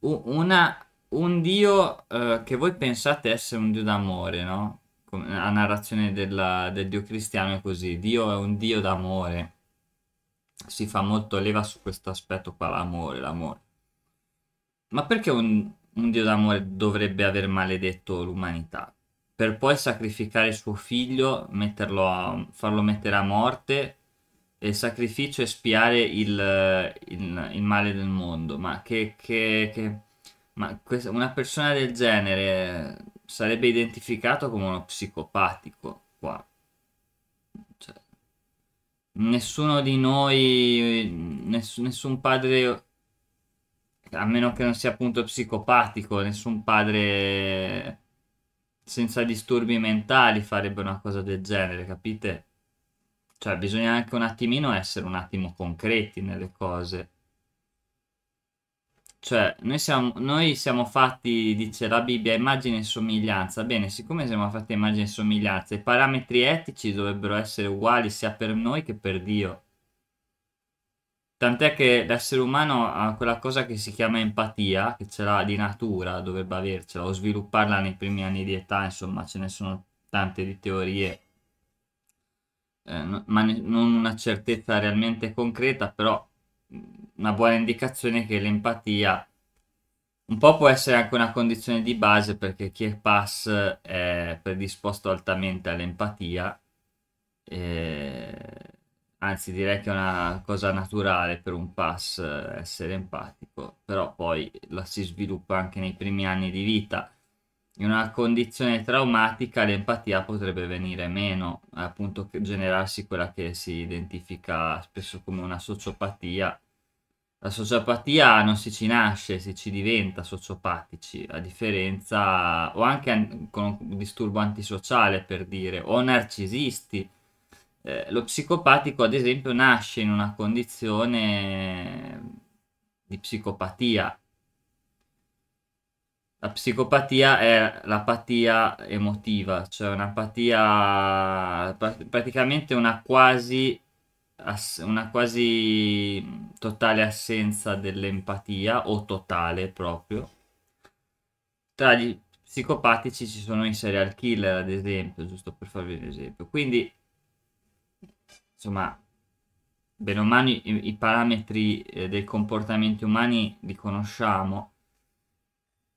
una, un dio eh, che voi pensate essere un dio d'amore, no? La narrazione della, del dio cristiano è così, Dio è un dio d'amore si fa molto leva su questo aspetto qua, l'amore, l'amore. Ma perché un, un Dio d'amore dovrebbe aver maledetto l'umanità? Per poi sacrificare suo figlio, a, farlo mettere a morte e il sacrificio è spiare il, il, il male del mondo. Ma che, che, che ma questa, una persona del genere sarebbe identificato come uno psicopatico qua nessuno di noi, ness- nessun padre, a meno che non sia appunto psicopatico, nessun padre senza disturbi mentali farebbe una cosa del genere, capite? Cioè bisogna anche un attimino essere un attimo concreti nelle cose. Cioè, noi siamo, noi siamo fatti, dice la Bibbia, immagine e somiglianza. Bene, siccome siamo fatti immagine e somiglianza, i parametri etici dovrebbero essere uguali sia per noi che per Dio. Tant'è che l'essere umano ha quella cosa che si chiama empatia, che ce l'ha di natura, dovrebbe avercela, o svilupparla nei primi anni di età, insomma, ce ne sono tante di teorie, eh, no, ma ne, non una certezza realmente concreta, però una buona indicazione che l'empatia un po' può essere anche una condizione di base perché chi è pass è eh, predisposto altamente all'empatia, e... Eh, anzi direi che è una cosa naturale per un pass essere empatico, però poi la si sviluppa anche nei primi anni di vita in una condizione traumatica l'empatia potrebbe venire meno, appunto generarsi quella che si identifica spesso come una sociopatia. La sociopatia non si ci nasce, si ci diventa sociopatici, a differenza, o anche con un disturbo antisociale per dire, o narcisisti. Eh, lo psicopatico, ad esempio, nasce in una condizione di psicopatia, la psicopatia è l'apatia emotiva, cioè un'apatia, praticamente una quasi, una quasi totale assenza dell'empatia o totale proprio. Tra gli psicopatici ci sono i serial killer, ad esempio, giusto per farvi un esempio. Quindi, insomma, bene o male i, i parametri eh, dei comportamenti umani li conosciamo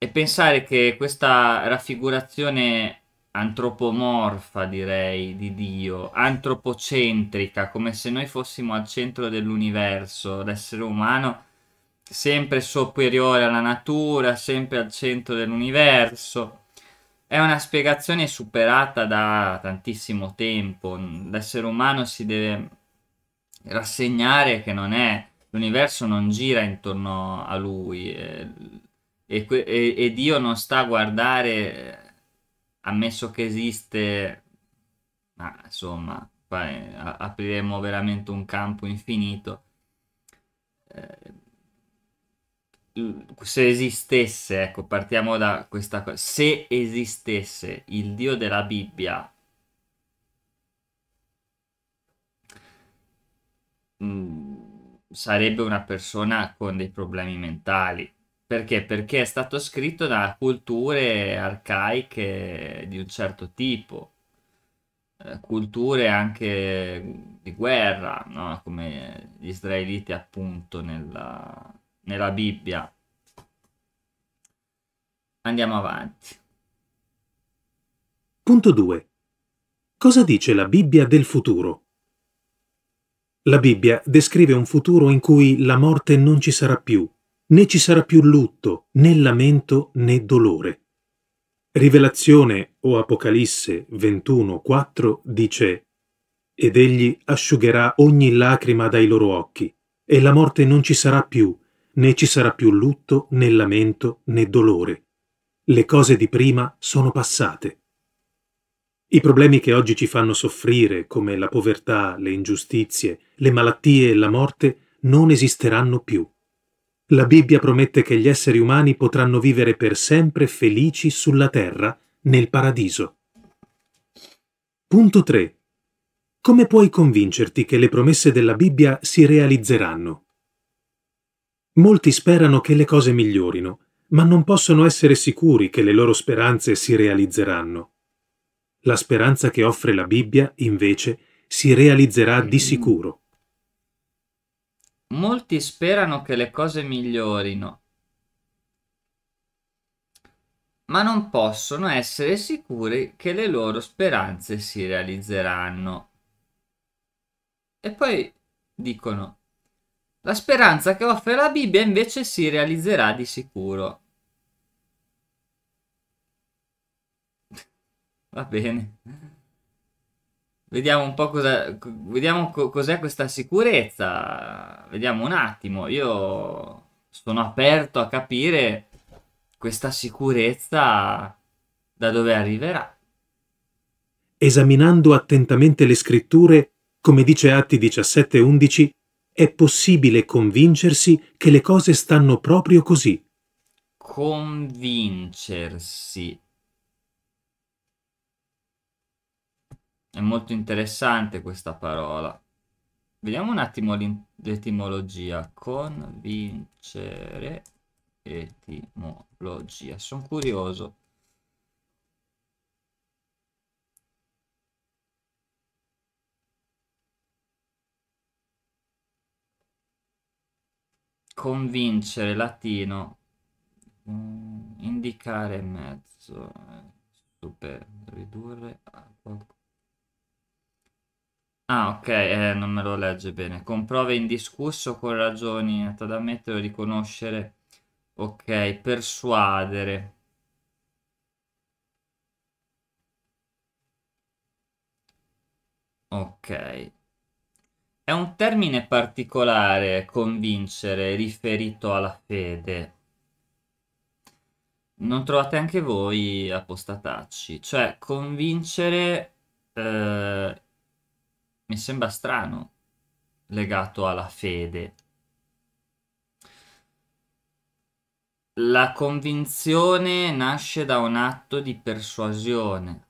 e pensare che questa raffigurazione antropomorfa, direi, di Dio, antropocentrica, come se noi fossimo al centro dell'universo, l'essere umano sempre superiore alla natura, sempre al centro dell'universo. È una spiegazione superata da tantissimo tempo. L'essere umano si deve rassegnare che non è l'universo non gira intorno a lui. Eh, e, e, e Dio non sta a guardare, ammesso che esiste, ma insomma, poi apriremo veramente un campo infinito. Eh, se esistesse, ecco, partiamo da questa cosa, se esistesse il Dio della Bibbia, mm, sarebbe una persona con dei problemi mentali. Perché? Perché è stato scritto da culture arcaiche di un certo tipo, eh, culture anche di guerra, no? come gli israeliti appunto nella, nella Bibbia. Andiamo avanti. Punto 2. Cosa dice la Bibbia del futuro? La Bibbia descrive un futuro in cui la morte non ci sarà più, né ci sarà più lutto, né lamento, né dolore. Rivelazione o Apocalisse 21.4 dice Ed egli asciugherà ogni lacrima dai loro occhi, e la morte non ci sarà più, né ci sarà più lutto, né lamento, né dolore. Le cose di prima sono passate. I problemi che oggi ci fanno soffrire, come la povertà, le ingiustizie, le malattie e la morte, non esisteranno più la Bibbia promette che gli esseri umani potranno vivere per sempre felici sulla terra, nel paradiso. Punto 3. Come puoi convincerti che le promesse della Bibbia si realizzeranno? Molti sperano che le cose migliorino, ma non possono essere sicuri che le loro speranze si realizzeranno. La speranza che offre la Bibbia, invece, si realizzerà di sicuro. Molti sperano che le cose migliorino, ma non possono essere sicuri che le loro speranze si realizzeranno. E poi dicono, la speranza che offre la Bibbia invece si realizzerà di sicuro. Va bene. Vediamo un po' cosa, vediamo cos'è questa sicurezza. Vediamo un attimo. Io sono aperto a capire questa sicurezza da dove arriverà. Esaminando attentamente le scritture, come dice Atti 17:11, è possibile convincersi che le cose stanno proprio così. Convincersi. È molto interessante questa parola. Vediamo un attimo l'etimologia. Convincere etimologia. Sono curioso. Convincere, latino. Mm, indicare mezzo. Eh, super. Ridurre a qualcosa Ah, ok, eh, non me lo legge bene. Con prove o con ragioni ad ammettere o riconoscere. Ok, persuadere. Ok. È un termine particolare, convincere, riferito alla fede. Non trovate anche voi apostatacci, cioè convincere eh, mi sembra strano legato alla fede. La convinzione nasce da un atto di persuasione,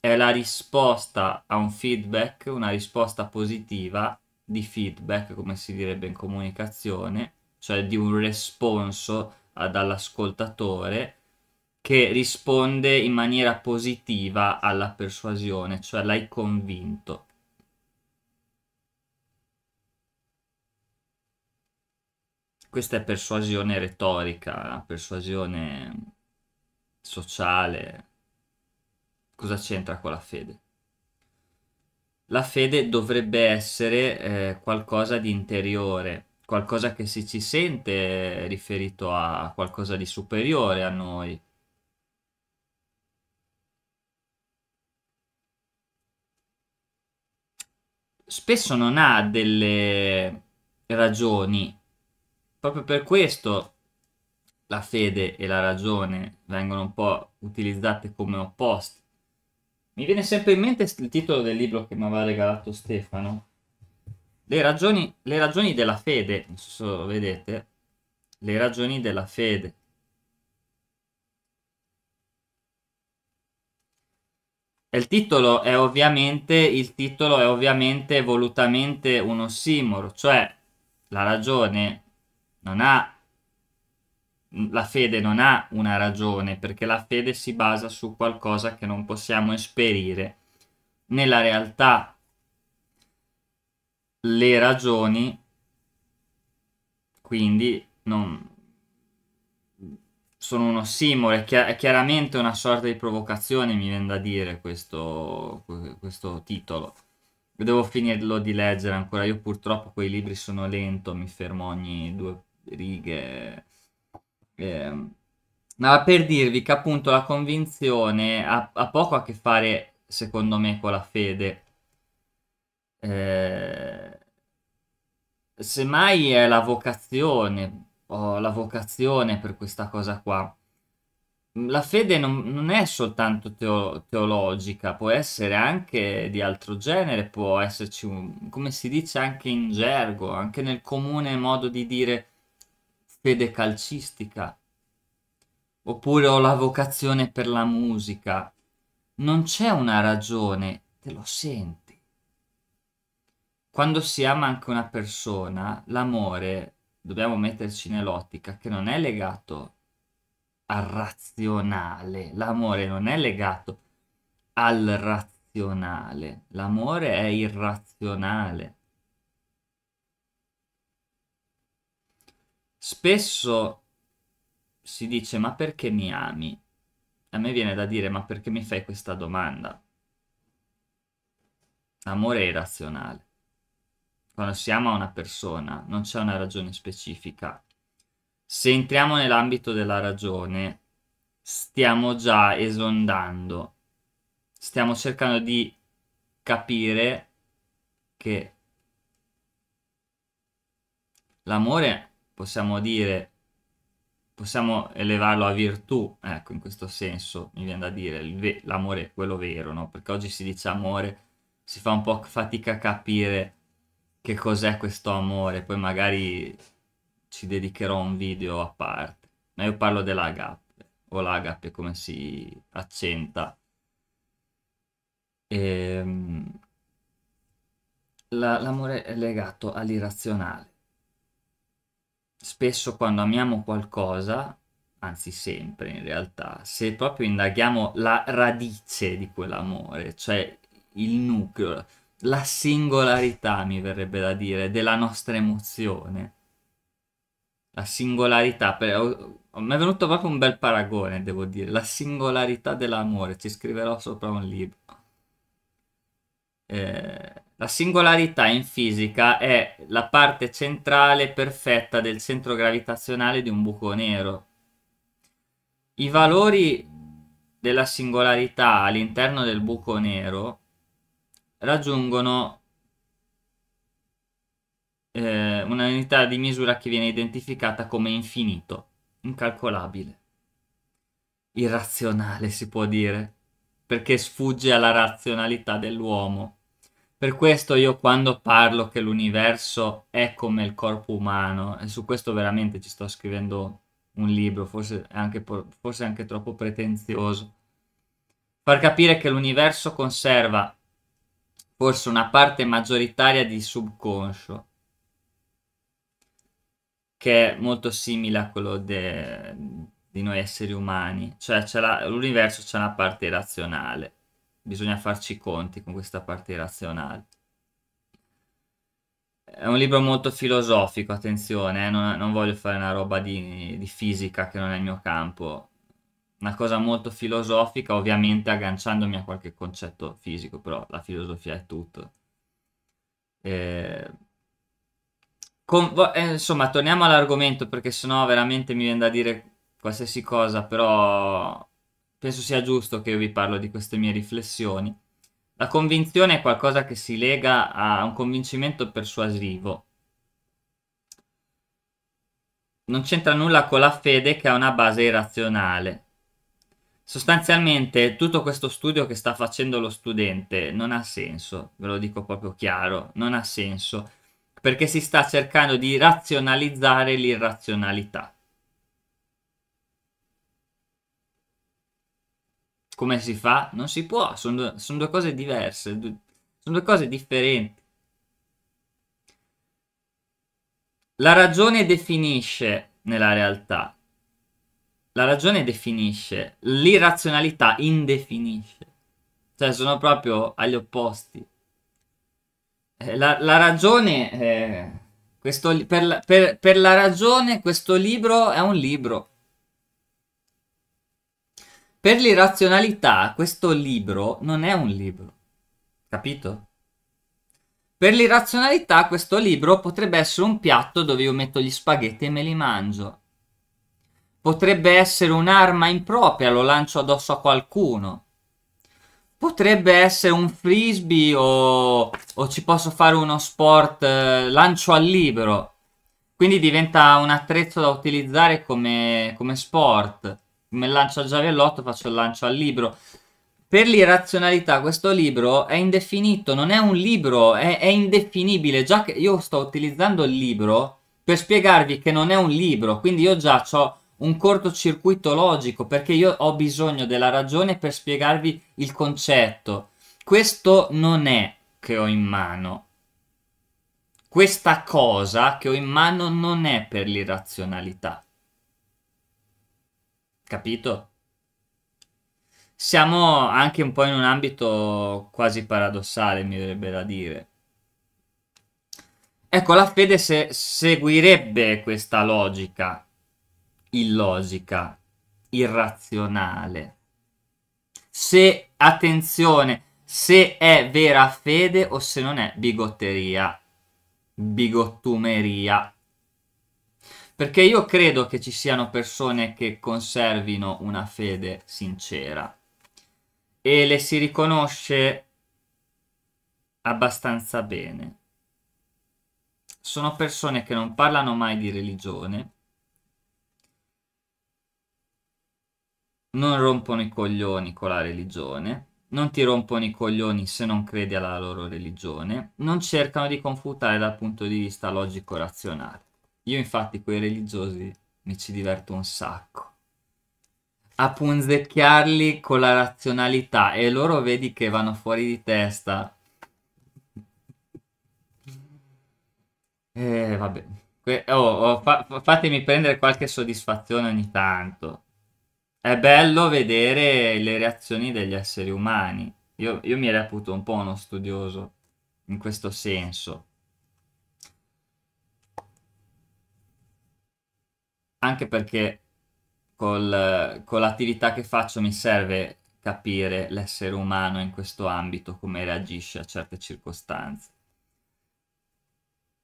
è la risposta a un feedback, una risposta positiva di feedback, come si direbbe in comunicazione, cioè di un responso dall'ascoltatore che risponde in maniera positiva alla persuasione, cioè l'hai convinto. Questa è persuasione retorica, persuasione sociale. Cosa c'entra con la fede? La fede dovrebbe essere eh, qualcosa di interiore, qualcosa che si ci sente eh, riferito a qualcosa di superiore a noi. Spesso non ha delle ragioni proprio per questo la fede e la ragione vengono un po' utilizzate come opposte. Mi viene sempre in mente il titolo del libro che mi aveva regalato Stefano. Le ragioni, le ragioni della fede, non so se lo vedete, le ragioni della fede. Il titolo è ovviamente, il titolo è ovviamente volutamente un ossimoro, cioè la ragione non ha la fede non ha una ragione perché la fede si basa su qualcosa che non possiamo esperire. Nella realtà le ragioni quindi non sono uno simile, è chiaramente una sorta di provocazione mi viene da dire questo, questo titolo. Devo finirlo di leggere ancora, io purtroppo quei libri sono lento, mi fermo ogni due righe... Eh, ma per dirvi che appunto la convinzione ha, ha, poco a che fare, secondo me, con la fede. Eh, semmai è la vocazione, ho la vocazione per questa cosa qua. La fede non, non è soltanto teo, teologica, può essere anche di altro genere, può esserci, un, come si dice anche in gergo, anche nel comune modo di dire fede calcistica, oppure ho la vocazione per la musica. Non c'è una ragione, te lo senti. Quando si ama anche una persona, l'amore, dobbiamo metterci nell'ottica, che non è legato al razionale, l'amore non è legato al razionale, l'amore è irrazionale. Spesso si dice ma perché mi ami? A me viene da dire ma perché mi fai questa domanda? L'amore è irrazionale. Quando si ama una persona non c'è una ragione specifica. Se entriamo nell'ambito della ragione, stiamo già esondando, stiamo cercando di capire che l'amore possiamo dire, possiamo elevarlo a virtù, ecco, in questo senso mi viene da dire, l'amore è quello vero, no? Perché oggi si dice amore, si fa un po' fatica a capire che cos'è questo amore, poi magari ci dedicherò un video a parte, ma io parlo dell'agape, o l'agape come si accenta. E, ehm, l'amore è legato all'irrazionale spesso quando amiamo qualcosa, anzi sempre in realtà, se proprio indaghiamo la radice di quell'amore, cioè il nucleo, la singolarità, mi verrebbe da dire, della nostra emozione. La singolarità, per, mi è venuto proprio un bel paragone, devo dire, la singolarità dell'amore, ci scriverò sopra un libro. Eh, la singolarità in fisica è la parte centrale perfetta del centro gravitazionale di un buco nero. I valori della singolarità all'interno del buco nero raggiungono eh, una unità di misura che viene identificata come infinito, incalcolabile, irrazionale si può dire, perché sfugge alla razionalità dell'uomo per questo io quando parlo che l'universo è come il corpo umano, e su questo veramente ci sto scrivendo un libro, forse anche, forse anche troppo pretenzioso, far capire che l'universo conserva forse una parte maggioritaria di subconscio, che è molto simile a quello de... di noi esseri umani, cioè l'universo c'è una parte razionale bisogna farci i conti con questa parte razionale. È un libro molto filosofico, attenzione, eh? non, non, voglio fare una roba di, di fisica che non è il mio campo. Una cosa molto filosofica, ovviamente agganciandomi a qualche concetto fisico, però la filosofia è tutto. Eh, con, eh, insomma, torniamo all'argomento perché sennò veramente mi viene da dire qualsiasi cosa, però penso sia giusto che io vi parlo di queste mie riflessioni. La convinzione è qualcosa che si lega a un convincimento persuasivo. Non c'entra nulla con la fede che ha una base irrazionale. Sostanzialmente tutto questo studio che sta facendo lo studente non ha senso, ve lo dico proprio chiaro, non ha senso, perché si sta cercando di razionalizzare l'irrazionalità. come si fa? Non si può, sono, sono due cose diverse, due, sono due cose differenti. La ragione definisce nella realtà, la ragione definisce, l'irrazionalità indefinisce, cioè sono proprio agli opposti. Eh, la, la ragione, eh, questo, per, per, per la ragione questo libro è un libro per l'irrazionalità questo libro non è un libro, capito? Per l'irrazionalità questo libro potrebbe essere un piatto dove io metto gli spaghetti e me li mangio. Potrebbe essere un'arma impropria, lo lancio addosso a qualcuno. Potrebbe essere un frisbee o, o ci posso fare uno sport eh, lancio al libro. Quindi diventa un attrezzo da utilizzare come, come sport come lancio al giavellotto faccio il lancio al libro. Per l'irrazionalità questo libro è indefinito, non è un libro, è, è indefinibile. Già che io sto utilizzando il libro per spiegarvi che non è un libro, quindi io già ho un cortocircuito logico perché io ho bisogno della ragione per spiegarvi il concetto. Questo non è che ho in mano. Questa cosa che ho in mano non è per l'irrazionalità. Capito? Siamo anche un po' in un ambito quasi paradossale, mi verrebbe da dire. Ecco, la fede se seguirebbe questa logica illogica, irrazionale. Se, attenzione, se è vera fede o se non è bigotteria, bigottumeria. Perché io credo che ci siano persone che conservino una fede sincera e le si riconosce abbastanza bene. Sono persone che non parlano mai di religione, non rompono i coglioni con la religione, non ti rompono i coglioni se non credi alla loro religione, non cercano di confutare dal punto di vista logico-razionale. Io infatti con i religiosi mi ci diverto un sacco. A punzecchiarli con la razionalità e loro vedi che vanno fuori di testa. Eh, vabbè. Oh, oh, fa- fatemi prendere qualche soddisfazione ogni tanto. È bello vedere le reazioni degli esseri umani. Io, io mi reputo un po' uno studioso in questo senso. anche perché col, con l'attività che faccio mi serve capire l'essere umano in questo ambito, come reagisce a certe circostanze.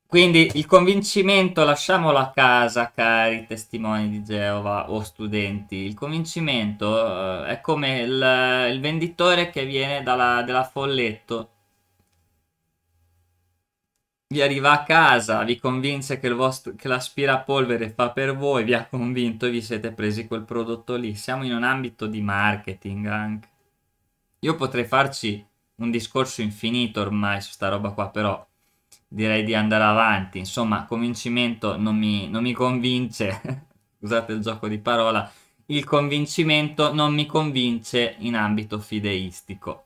Quindi il convincimento lasciamolo a casa, cari testimoni di Geova o studenti. Il convincimento eh, è come il, il venditore che viene dalla, della Folletto vi arriva a casa, vi convince che, il vostro, che l'aspirapolvere fa per voi, vi ha convinto e vi siete presi quel prodotto lì. Siamo in un ambito di marketing anche. Io potrei farci un discorso infinito ormai su sta roba qua, però direi di andare avanti. Insomma, convincimento non mi, non mi convince, scusate il gioco di parola, il convincimento non mi convince in ambito fideistico.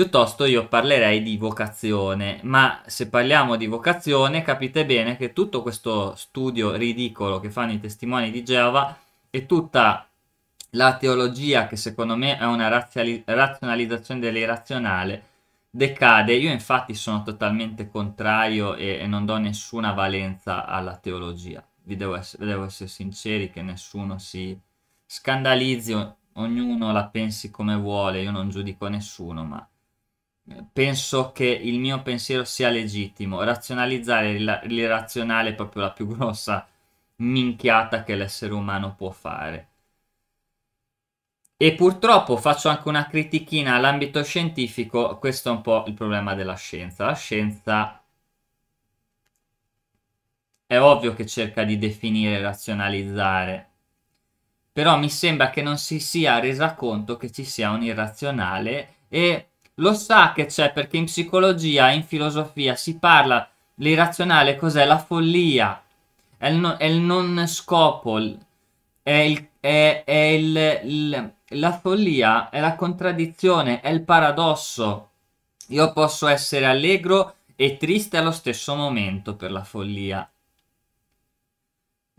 Piuttosto io parlerei di vocazione, ma se parliamo di vocazione capite bene che tutto questo studio ridicolo che fanno i testimoni di Geova e tutta la teologia che secondo me è una razionalizzazione dell'irrazionale decade. Io infatti sono totalmente contrario e, e, non do nessuna valenza alla teologia. Vi devo essere, devo essere sinceri che nessuno si scandalizzi, ognuno la pensi come vuole, io non giudico nessuno, ma penso che il mio pensiero sia legittimo. Razionalizzare l'irrazionale è proprio la più grossa minchiata che l'essere umano può fare. E purtroppo faccio anche una critichina all'ambito scientifico, questo è un po' il problema della scienza. La scienza è ovvio che cerca di definire e razionalizzare, però mi sembra che non si sia resa conto che ci sia un irrazionale e lo sa che c'è perché in psicologia, in filosofia si parla l'irrazionale cos'è? La follia, è il, no, è il, non scopo, è, il, è, è il, la follia, è la contraddizione, è il paradosso. Io posso essere allegro e triste allo stesso momento per la follia.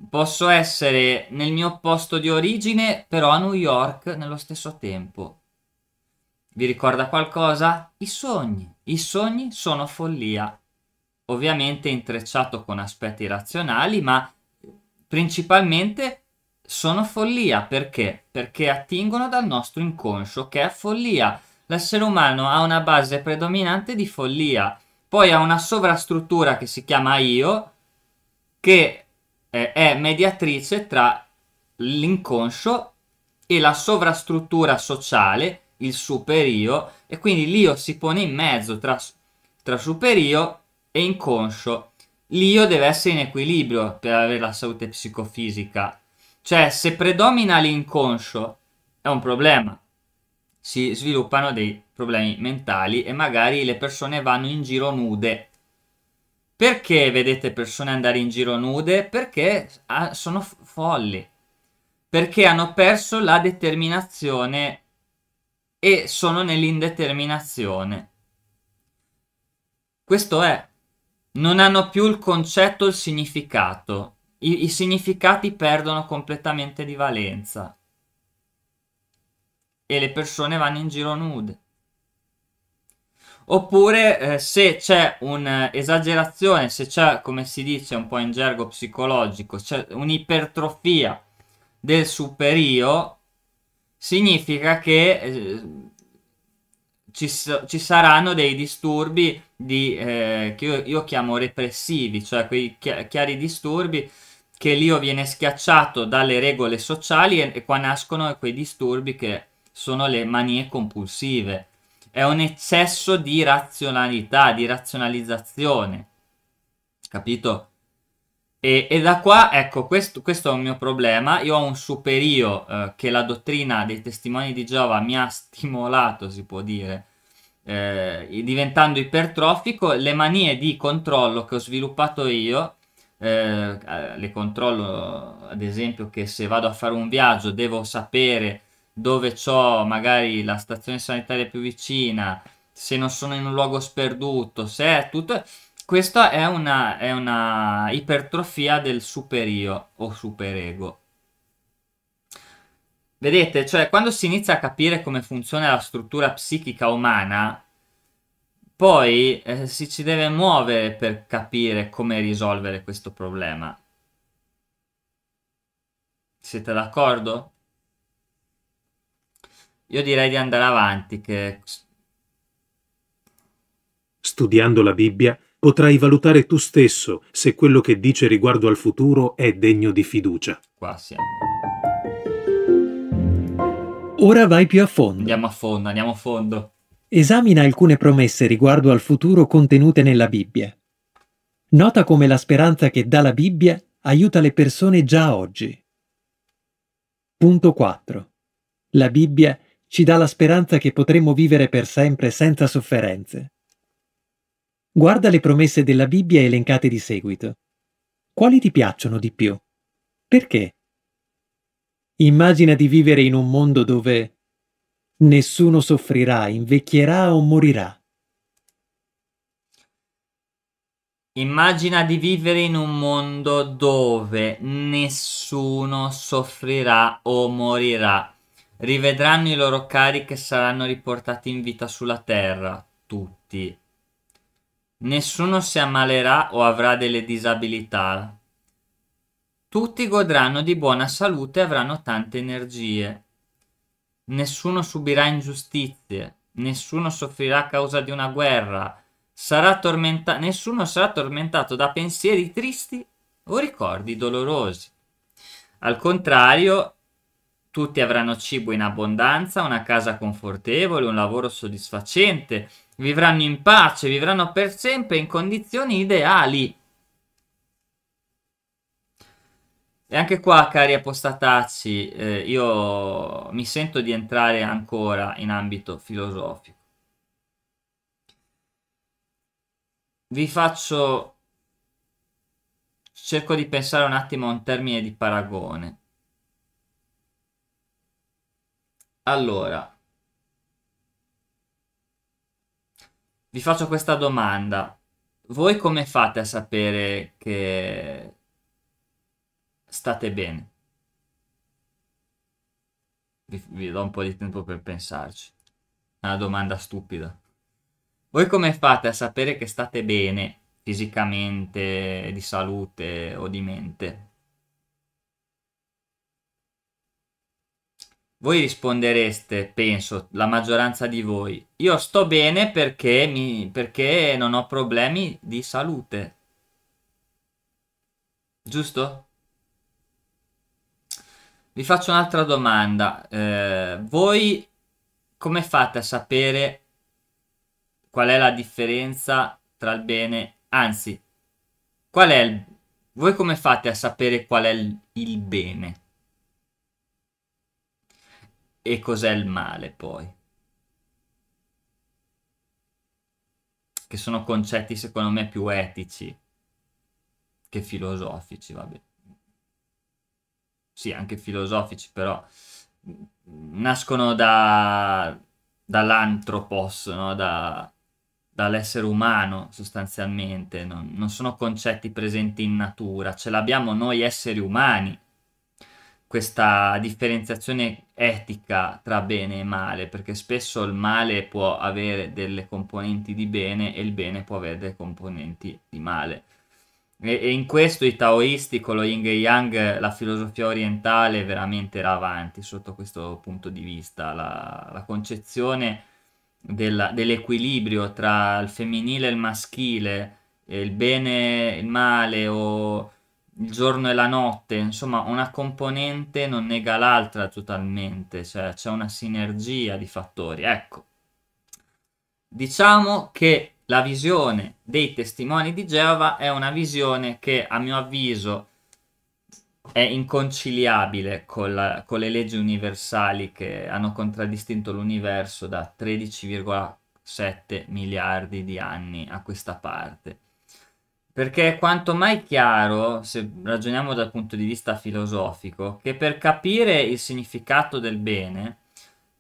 Posso essere nel mio posto di origine, però a New York nello stesso tempo. Vi ricorda qualcosa? I sogni. I sogni sono follia. Ovviamente intrecciato con aspetti razionali, ma principalmente sono follia perché? Perché attingono dal nostro inconscio che è follia. L'essere umano ha una base predominante di follia, poi ha una sovrastruttura che si chiama io che eh, è mediatrice tra l'inconscio e la sovrastruttura sociale il super e quindi l'io si pone in mezzo tra, tra super e inconscio. L'io deve essere in equilibrio per avere la salute psicofisica. Cioè, se predomina l'inconscio è un problema. Si sviluppano dei problemi mentali e magari le persone vanno in giro nude. Perché vedete persone andare in giro nude? Perché ah, sono folli. Perché hanno perso la determinazione e sono nell'indeterminazione. Questo è, non hanno più il concetto, il significato, I, i significati perdono completamente di valenza e le persone vanno in giro nude. Oppure eh, se c'è un'esagerazione, se c'è, come si dice un po' in gergo psicologico, c'è un'ipertrofia del superio, significa che eh, ci, ci, saranno dei disturbi di, eh, che io, io, chiamo repressivi, cioè quei chiari disturbi che l'io viene schiacciato dalle regole sociali e, e qua nascono quei disturbi che sono le manie compulsive. È un eccesso di razionalità, di razionalizzazione. Capito? E, e, da qua, ecco, questo, questo, è un mio problema. Io ho un superio eh, che la dottrina dei testimoni di Giova mi ha stimolato, si può dire, eh, diventando ipertrofico. Le manie di controllo che ho sviluppato io, eh, eh, le controllo ad esempio che se vado a fare un viaggio devo sapere dove ho magari la stazione sanitaria più vicina, se non sono in un luogo sperduto, se è tutto questa è una, è una ipertrofia del superio o superego. Vedete, cioè quando si inizia a capire come funziona la struttura psichica umana, poi eh, si ci deve muovere per capire come risolvere questo problema. Siete d'accordo? Io direi di andare avanti che... Studiando la Bibbia, potrai valutare tu stesso se quello che dice riguardo al futuro è degno di fiducia. Qua siamo. Ora vai più a fondo. Andiamo a fondo, andiamo a fondo. Esamina alcune promesse riguardo al futuro contenute nella Bibbia. Nota come la speranza che dà la Bibbia aiuta le persone già oggi. Punto 4. La Bibbia ci dà la speranza che potremo vivere per sempre senza sofferenze. Guarda le promesse della Bibbia elencate di seguito. Quali ti piacciono di più? Perché? Immagina di vivere in un mondo dove nessuno soffrirà, invecchierà o morirà. Immagina di vivere in un mondo dove nessuno soffrirà o morirà. Rivedranno i loro cari che saranno riportati in vita sulla terra, tutti. Nessuno si ammalerà o avrà delle disabilità. Tutti godranno di buona salute e avranno tante energie. Nessuno subirà ingiustizie, nessuno soffrirà a causa di una guerra, sarà tormenta- nessuno sarà tormentato da pensieri tristi o ricordi dolorosi. Al contrario, tutti avranno cibo in abbondanza, una casa confortevole, un lavoro soddisfacente, Vivranno in pace, vivranno per sempre in condizioni ideali. E anche qua, cari apostatacci, eh, io mi sento di entrare ancora in ambito filosofico. Vi faccio... Cerco di pensare un attimo a un termine di paragone. Allora, vi faccio questa domanda. Voi come fate a sapere che state bene? Vi, vi do un po' di tempo per pensarci. È una domanda stupida. Voi come fate a sapere che state bene fisicamente, di salute o di mente? Voi rispondereste, penso, la maggioranza di voi, io sto bene perché, mi, perché non ho problemi di salute. Giusto? Vi faccio un'altra domanda. Eh, voi come fate a sapere qual è la differenza tra il bene, anzi, qual è il, voi come fate a sapere qual è il, il bene? e cos'è il male poi. Che sono concetti secondo me più etici che filosofici, vabbè. Sì, anche filosofici, però nascono da, dall'antropos, no? da, dall'essere umano sostanzialmente, non, non sono concetti presenti in natura, ce l'abbiamo noi esseri umani questa differenziazione etica tra bene e male, perché spesso il male può avere delle componenti di bene e il bene può avere delle componenti di male. E, e in questo i taoisti con lo yin e yang, la filosofia orientale veramente era avanti sotto questo punto di vista, la, la concezione della, dell'equilibrio tra il femminile e il maschile, il bene e il male o il giorno e la notte, insomma una componente non nega l'altra totalmente, cioè c'è una sinergia di fattori. Ecco, diciamo che la visione dei testimoni di Geova è una visione che a mio avviso è inconciliabile con, la, con le leggi universali che hanno contraddistinto l'universo da 13,7 miliardi di anni a questa parte perché è quanto mai chiaro, se ragioniamo dal punto di vista filosofico, che per capire il significato del bene,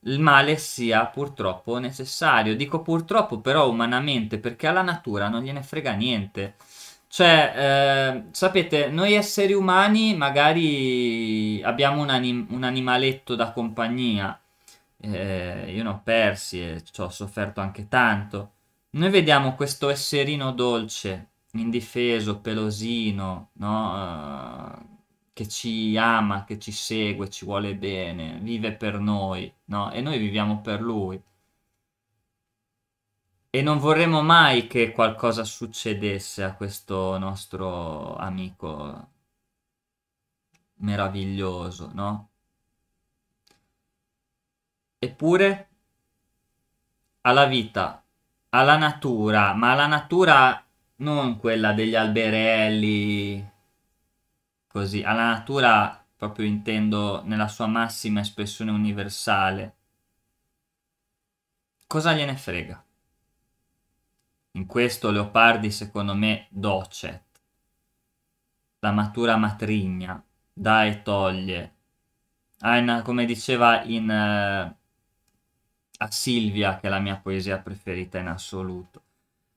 il male sia purtroppo necessario. Dico purtroppo però umanamente perché alla natura non gliene frega niente. Cioè, eh, sapete, noi esseri umani magari abbiamo un, anim- un animaletto da compagnia. Eh, io ne ho persi e ci ho sofferto anche tanto. Noi vediamo questo esserino dolce indifeso, pelosino, no? Uh, che ci ama, che ci segue, ci vuole bene, vive per noi, no? E noi viviamo per lui. E non vorremmo mai che qualcosa succedesse a questo nostro amico meraviglioso, no? Eppure alla vita, alla natura, ma la natura non quella degli alberelli così, alla natura proprio intendo nella sua massima espressione universale. Cosa gliene frega? In questo Leopardi secondo me docet. La matura matrigna, dà e toglie. Ah, come diceva in, uh, a Silvia, che è la mia poesia preferita in assoluto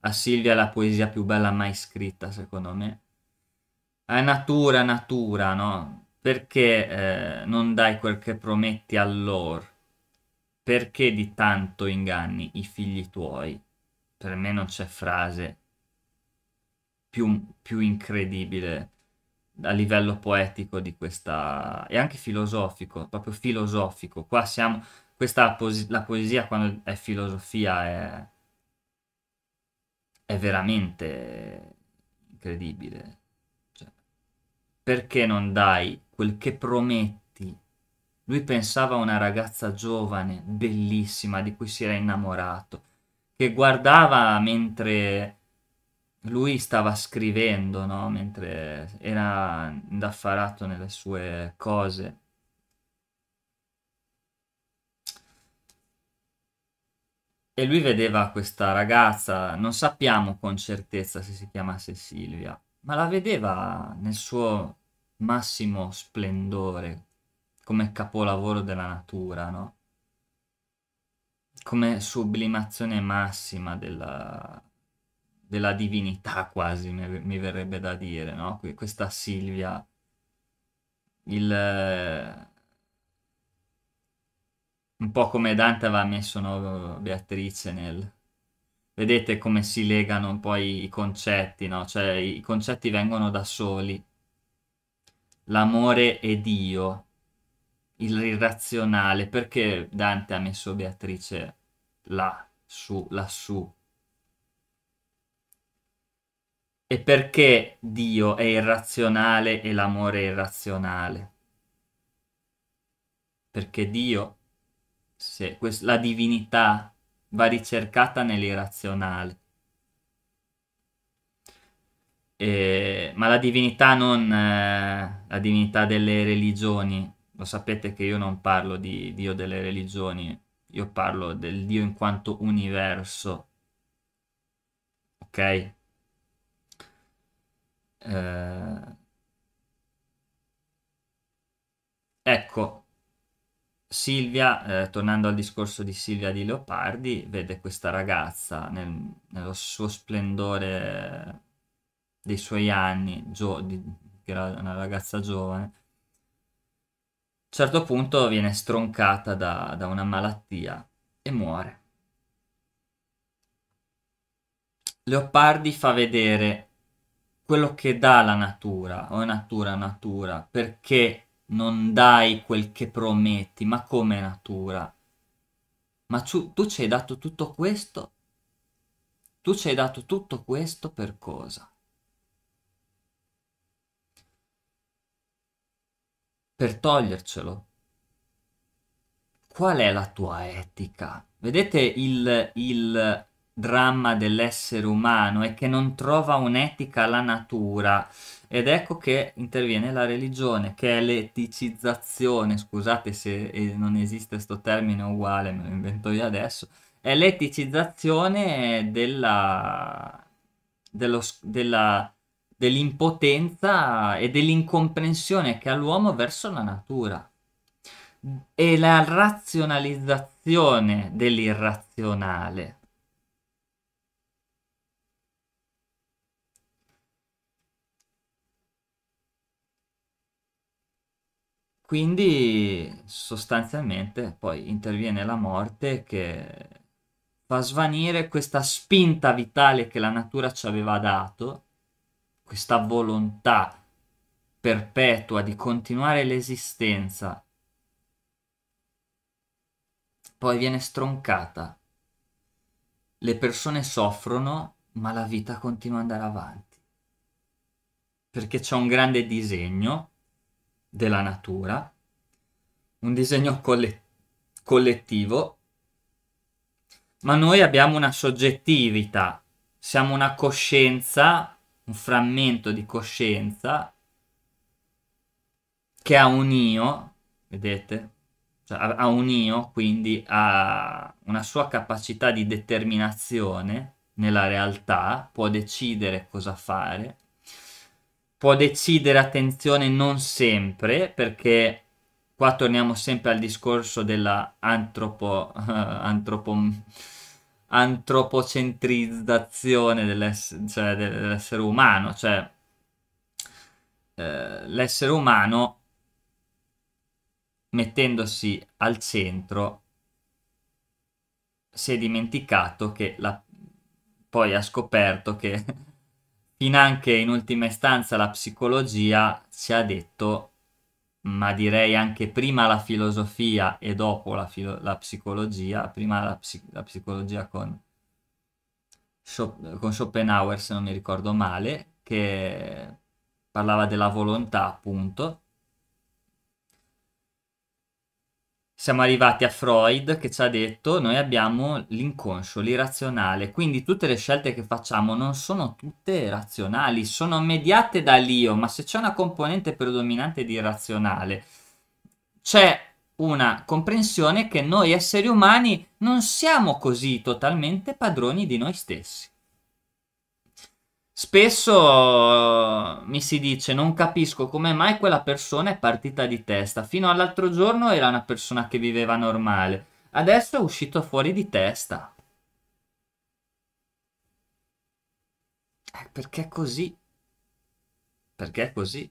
a Silvia la poesia più bella mai scritta, secondo me. È natura, natura, no? Perché eh, non dai quel che prometti allor? Perché di tanto inganni i figli tuoi? Per me non c'è frase più, più incredibile a livello poetico di questa e anche filosofico, proprio filosofico. Qua siamo questa poes la poesia quando è filosofia è è veramente incredibile. Cioè, perché non dai quel che prometti? Lui pensava a una ragazza giovane, bellissima, di cui si era innamorato, che guardava mentre lui stava scrivendo, no? mentre era indaffarato nelle sue cose. e lui vedeva questa ragazza, non sappiamo con certezza se si chiamasse Silvia, ma la vedeva nel suo massimo splendore, come capolavoro della natura, no? Come sublimazione massima della, della divinità quasi, mi, mi, verrebbe da dire, no? Questa Silvia, il un po' come Dante aveva messo no, Beatrice nel... Vedete come si legano poi i concetti, no? Cioè i concetti vengono da soli. L'amore e Dio, il razionale. perché Dante ha messo Beatrice là, su, lassù? E perché Dio è irrazionale e l'amore è irrazionale? Perché Dio se la divinità va ricercata nell'irrazionale. E, ma la divinità non eh, la divinità delle religioni, lo sapete che io non parlo di Dio delle religioni, io parlo del Dio in quanto universo. Ok? Eh, ecco, Silvia, eh, tornando al discorso di Silvia di Leopardi, vede questa ragazza nel, nello suo splendore dei suoi anni, gio, di, che era una ragazza giovane, a un certo punto viene stroncata da, da una malattia e muore. Leopardi fa vedere quello che dà la natura, o natura natura, perché non dai quel che prometti, ma come natura? Ma tu, tu ci hai dato tutto questo? Tu ci hai dato tutto questo per cosa? Per togliercelo? Qual è la tua etica? Vedete il, il dramma dell'essere umano e che non trova un'etica alla natura. Ed ecco che interviene la religione, che è l'eticizzazione, scusate se eh, non esiste questo termine uguale, me lo invento io adesso, è l'eticizzazione della, dello, della, dell'impotenza e dell'incomprensione che ha l'uomo verso la natura e la razionalizzazione dell'irrazionale. Quindi sostanzialmente poi interviene la morte che fa svanire questa spinta vitale che la natura ci aveva dato, questa volontà perpetua di continuare l'esistenza. Poi viene stroncata. Le persone soffrono, ma la vita continua ad andare avanti. Perché c'è un grande disegno della natura, un disegno coll- collettivo, ma noi abbiamo una soggettività, siamo una coscienza, un frammento di coscienza che ha un io, vedete? Cioè, ha un io, quindi ha una sua capacità di determinazione nella realtà, può decidere cosa fare può decidere, attenzione, non sempre, perché qua torniamo sempre al discorso della antropo, uh, antropo, antropocentrizzazione dell'ess- cioè dell'essere umano, cioè eh, l'essere umano mettendosi al centro si è dimenticato che la... poi ha scoperto che fin anche in ultima istanza la psicologia ci ha detto, ma direi anche prima la filosofia e dopo la, filo- la psicologia, prima la, psi- la psicologia con, Scho- con Schopenhauer se non mi ricordo male, che parlava della volontà appunto, siamo arrivati a Freud che ci ha detto noi abbiamo l'inconscio, l'irrazionale, quindi tutte le scelte che facciamo non sono tutte razionali, sono mediate dall'io, ma se c'è una componente predominante di irrazionale, c'è una comprensione che noi esseri umani non siamo così totalmente padroni di noi stessi. Spesso eh, mi si dice non capisco come mai quella persona è partita di testa. Fino all'altro giorno era una persona che viveva normale. Adesso è uscito fuori di testa. Eh, perché così? Perché così?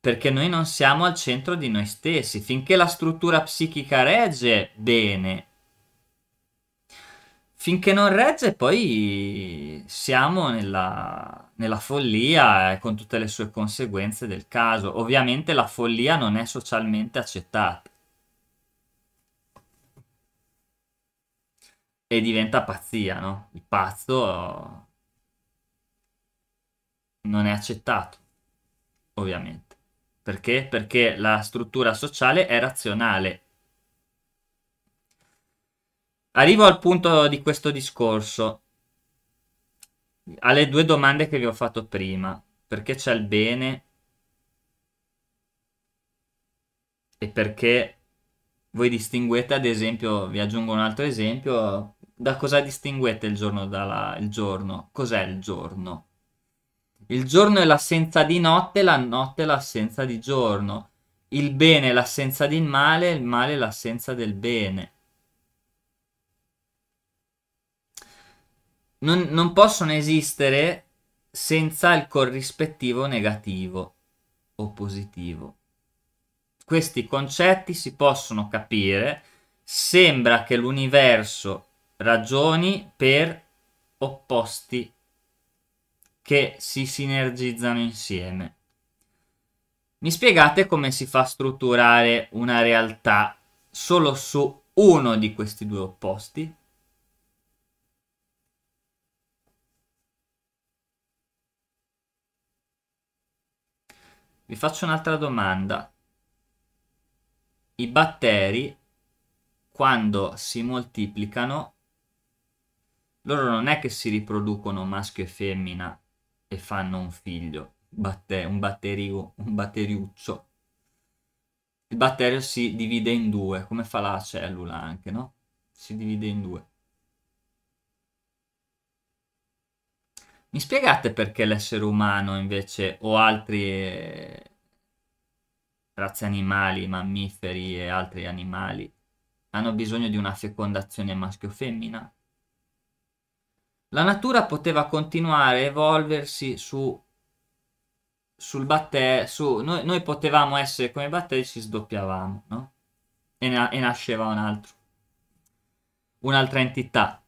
Perché noi non siamo al centro di noi stessi. Finché la struttura psichica regge, bene finché non regge, poi siamo nella, nella follia eh, con tutte le sue conseguenze del caso. Ovviamente la follia non è socialmente accettata. E diventa pazzia, no? Il pazzo non è accettato, ovviamente. Perché? Perché la struttura sociale è razionale Arrivo al punto di questo discorso. Alle due domande che vi ho fatto prima. Perché c'è il bene? E perché voi distinguete, ad esempio, vi aggiungo un altro esempio, da cosa distinguete il giorno dalla... il giorno? Cos'è il giorno? Il giorno è l'assenza di notte, la notte è l'assenza di giorno. Il bene è l'assenza del male, il male è l'assenza del bene. non, non possono esistere senza il corrispettivo negativo o positivo. Questi concetti si possono capire. Sembra che l'universo ragioni per opposti che si sinergizzano insieme. Mi spiegate come si fa a strutturare una realtà solo su uno di questi due opposti? Vi faccio un'altra domanda. I batteri, quando si moltiplicano, loro non è che si riproducono maschio e femmina e fanno un figlio, batte- un, batterio, un batteriuccio. Il batterio si divide in due, come fa la cellula anche, no? Si divide in due. Mi spiegate perché l'essere umano invece o altri eh, razze animali, mammiferi e altri animali hanno bisogno di una fecondazione maschio-femmina? La natura poteva continuare a evolversi su, sul battè, su, noi, noi, potevamo essere come batteri, ci sdoppiavamo, no? E, na- e nasceva un altro, un'altra entità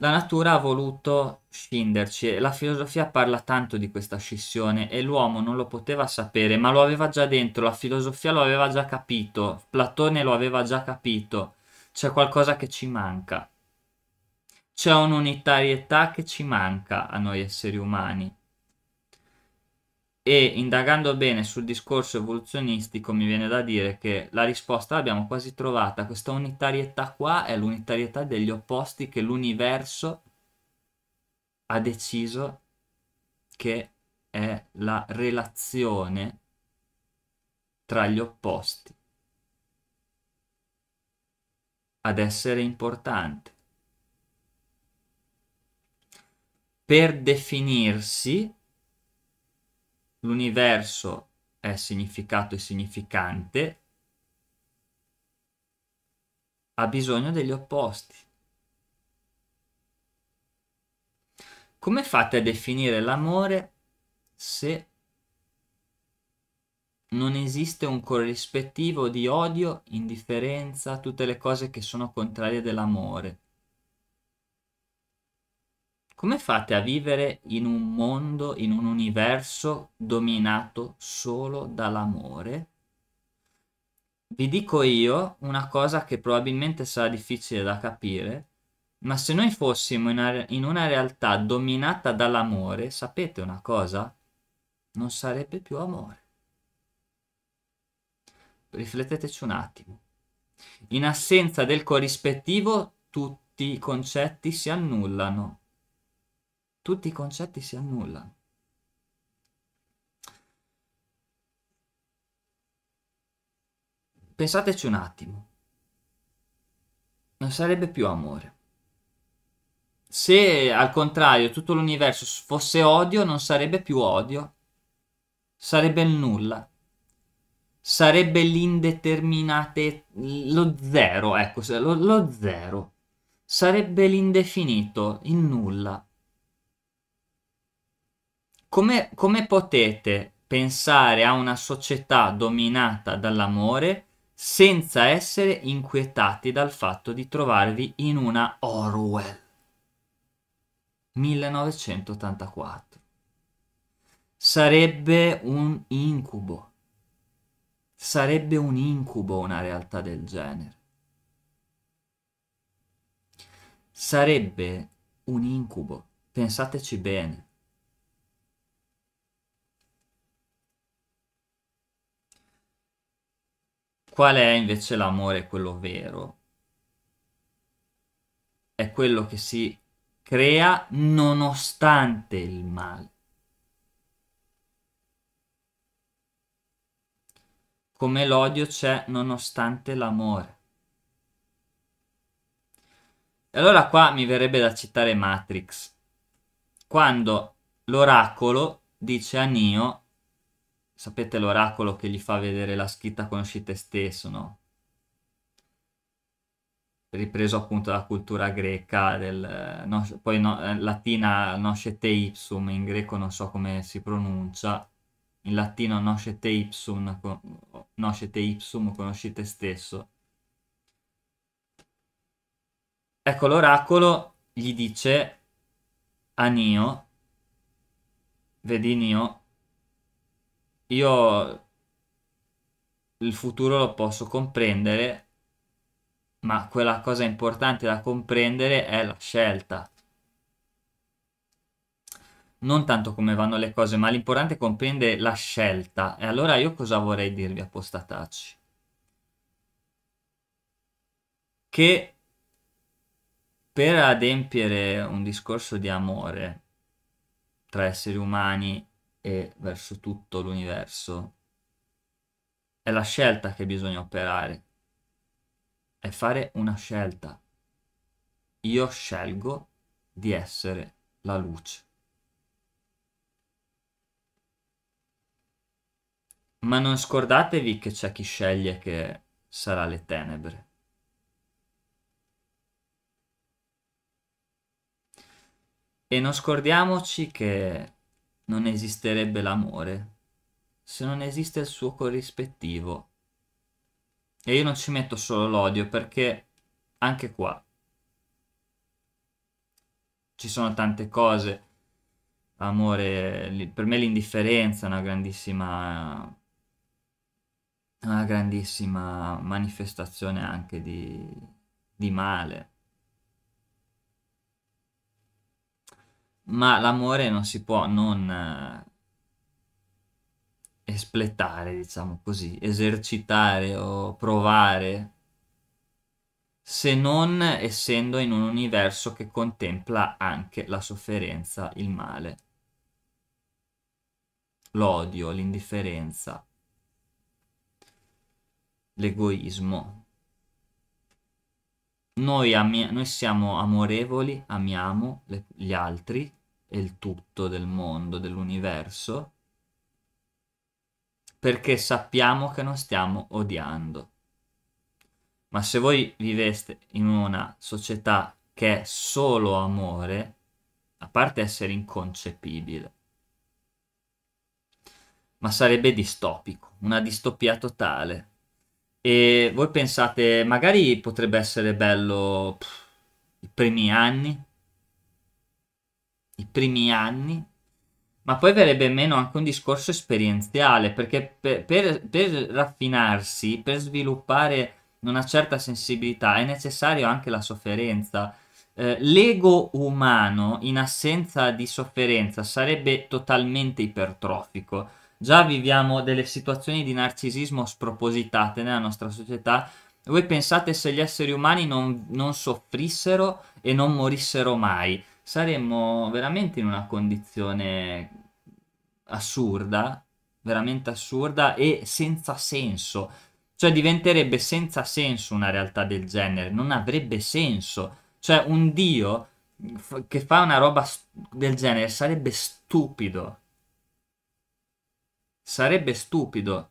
la natura ha voluto scinderci. La filosofia parla tanto di questa scissione e l'uomo non lo poteva sapere, ma lo aveva già dentro, la filosofia lo aveva già capito, Platone lo aveva già capito. C'è qualcosa che ci manca. C'è un'unitarietà che ci manca a noi esseri umani. E indagando bene sul discorso evoluzionistico mi viene da dire che la risposta l'abbiamo quasi trovata, questa unitarietà qua è l'unitarietà degli opposti che l'universo ha deciso che è la relazione tra gli opposti ad essere importante. Per definirsi l'universo è significato e significante, ha bisogno degli opposti. Come fate a definire l'amore se non esiste un corrispettivo di odio, indifferenza, tutte le cose che sono contrarie dell'amore? Come fate a vivere in un mondo, in un universo dominato solo dall'amore? Vi dico io una cosa che probabilmente sarà difficile da capire, ma se noi fossimo in una, in una realtà dominata dall'amore, sapete una cosa? Non sarebbe più amore. Rifletteteci un attimo. In assenza del corrispettivo tutti i concetti si annullano tutti i concetti si annullano. Pensateci un attimo, non sarebbe più amore. Se al contrario tutto l'universo fosse odio, non sarebbe più odio, sarebbe il nulla, sarebbe l'indeterminate, lo zero, ecco, lo, lo zero, sarebbe l'indefinito, il nulla come, come potete pensare a una società dominata dall'amore senza essere inquietati dal fatto di trovarvi in una Orwell? 1984. Sarebbe un incubo. Sarebbe un incubo una realtà del genere. Sarebbe un incubo. Pensateci bene. Qual è invece l'amore quello vero? È quello che si crea nonostante il male. Come l'odio c'è nonostante l'amore. E allora qua mi verrebbe da citare Matrix, quando l'oracolo dice a Nio sapete l'oracolo che gli fa vedere la scritta conosci te stesso, no? Ripreso appunto dalla cultura greca, del, eh, no, poi no, eh, latina nosce te ipsum, in greco non so come si pronuncia, in latino nosce te ipsum, nosce te ipsum, conosci te stesso. Ecco, l'oracolo gli dice a Nio, vedi Nio, io il futuro lo posso comprendere, ma quella cosa importante da comprendere è la scelta. Non tanto come vanno le cose, ma l'importante è comprendere la scelta. E allora io cosa vorrei dirvi a postatacci? Che per adempiere un discorso di amore tra esseri umani e verso tutto l'universo. È la scelta che bisogna operare, è fare una scelta. Io scelgo di essere la luce. Ma non scordatevi che c'è chi sceglie che sarà le tenebre. E non scordiamoci che non esisterebbe l'amore se non esiste il suo corrispettivo. E io non ci metto solo l'odio perché anche qua ci sono tante cose. Amore, per me l'indifferenza è una grandissima una grandissima manifestazione anche di, di male. ma l'amore non si può non eh, espletare, diciamo così, esercitare o provare se non essendo in un universo che contempla anche la sofferenza, il male, l'odio, l'indifferenza, l'egoismo. Noi, ami- noi siamo amorevoli, amiamo le- gli altri, è il tutto del mondo, dell'universo, perché sappiamo che non stiamo odiando. Ma se voi viveste in una società che è solo amore, a parte essere inconcepibile, ma sarebbe distopico, una distopia totale. E voi pensate, magari potrebbe essere bello pff, i primi anni, i primi anni, ma poi verrebbe meno anche un discorso esperienziale, perché per, per, per raffinarsi, per sviluppare una certa sensibilità è necessario anche la sofferenza. Eh, l'ego umano in assenza di sofferenza sarebbe totalmente ipertrofico. Già viviamo delle situazioni di narcisismo spropositate nella nostra società. Voi pensate se gli esseri umani non, non soffrissero e non morissero mai? saremmo veramente in una condizione assurda, veramente assurda e senza senso. Cioè diventerebbe senza senso una realtà del genere, non avrebbe senso. Cioè un dio che fa una roba del genere sarebbe stupido. Sarebbe stupido.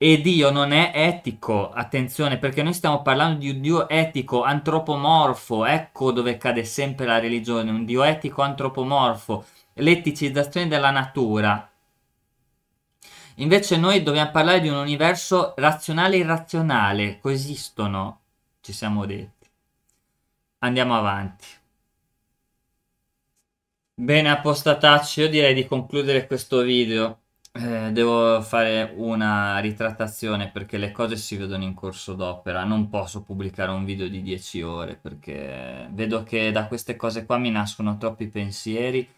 E Dio non è etico, attenzione, perché noi stiamo parlando di un Dio etico, antropomorfo, ecco dove cade sempre la religione, un Dio etico antropomorfo, l'eticizzazione della natura. Invece noi dobbiamo parlare di un universo razionale e irrazionale, coesistono, ci siamo detti. Andiamo avanti. Bene apostatacci, io direi di concludere questo video. Eh, devo fare una ritrattazione perché le cose si vedono in corso d'opera, non posso pubblicare un video di 10 ore perché vedo che da queste cose qua mi nascono troppi pensieri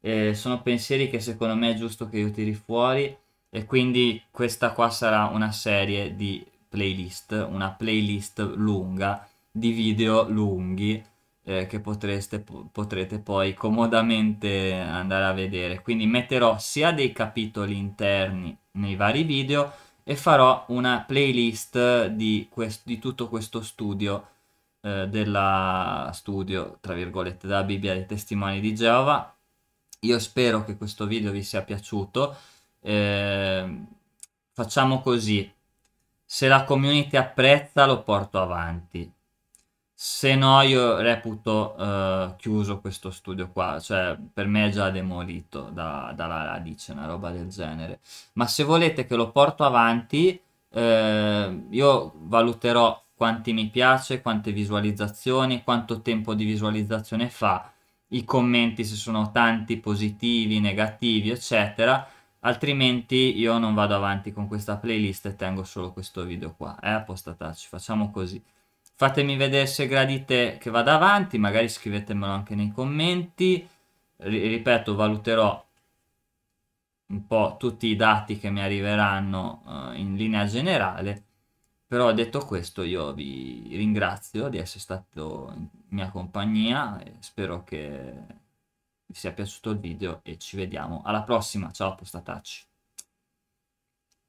e sono pensieri che secondo me è giusto che io tiri fuori e quindi questa qua sarà una serie di playlist, una playlist lunga di video lunghi eh, che potreste, potrete poi comodamente andare a vedere. Quindi metterò sia dei capitoli interni nei vari video e farò una playlist di, quest- di tutto questo studio eh, della studio tra virgolette della Bibbia dei testimoni di Geova io spero che questo video vi sia piaciuto eh, facciamo così se la community apprezza lo porto avanti se no io reputo eh, chiuso questo studio qua, cioè per me è già demolito da, dalla radice, una roba del genere. Ma se volete che lo porto avanti, eh, io valuterò quanti mi piace, quante visualizzazioni, quanto tempo di visualizzazione fa, i commenti se sono tanti, positivi, negativi, eccetera. Altrimenti io non vado avanti con questa playlist e tengo solo questo video qua. È eh, appostatacci, facciamo così. Fatemi vedere se gradite che vada avanti, magari scrivetemelo anche nei commenti. ripeto, valuterò un po' tutti i dati che mi arriveranno uh, in linea generale. Però detto questo io vi ringrazio di essere stato in mia compagnia, spero che vi sia piaciuto il video e ci vediamo alla prossima, ciao postataci!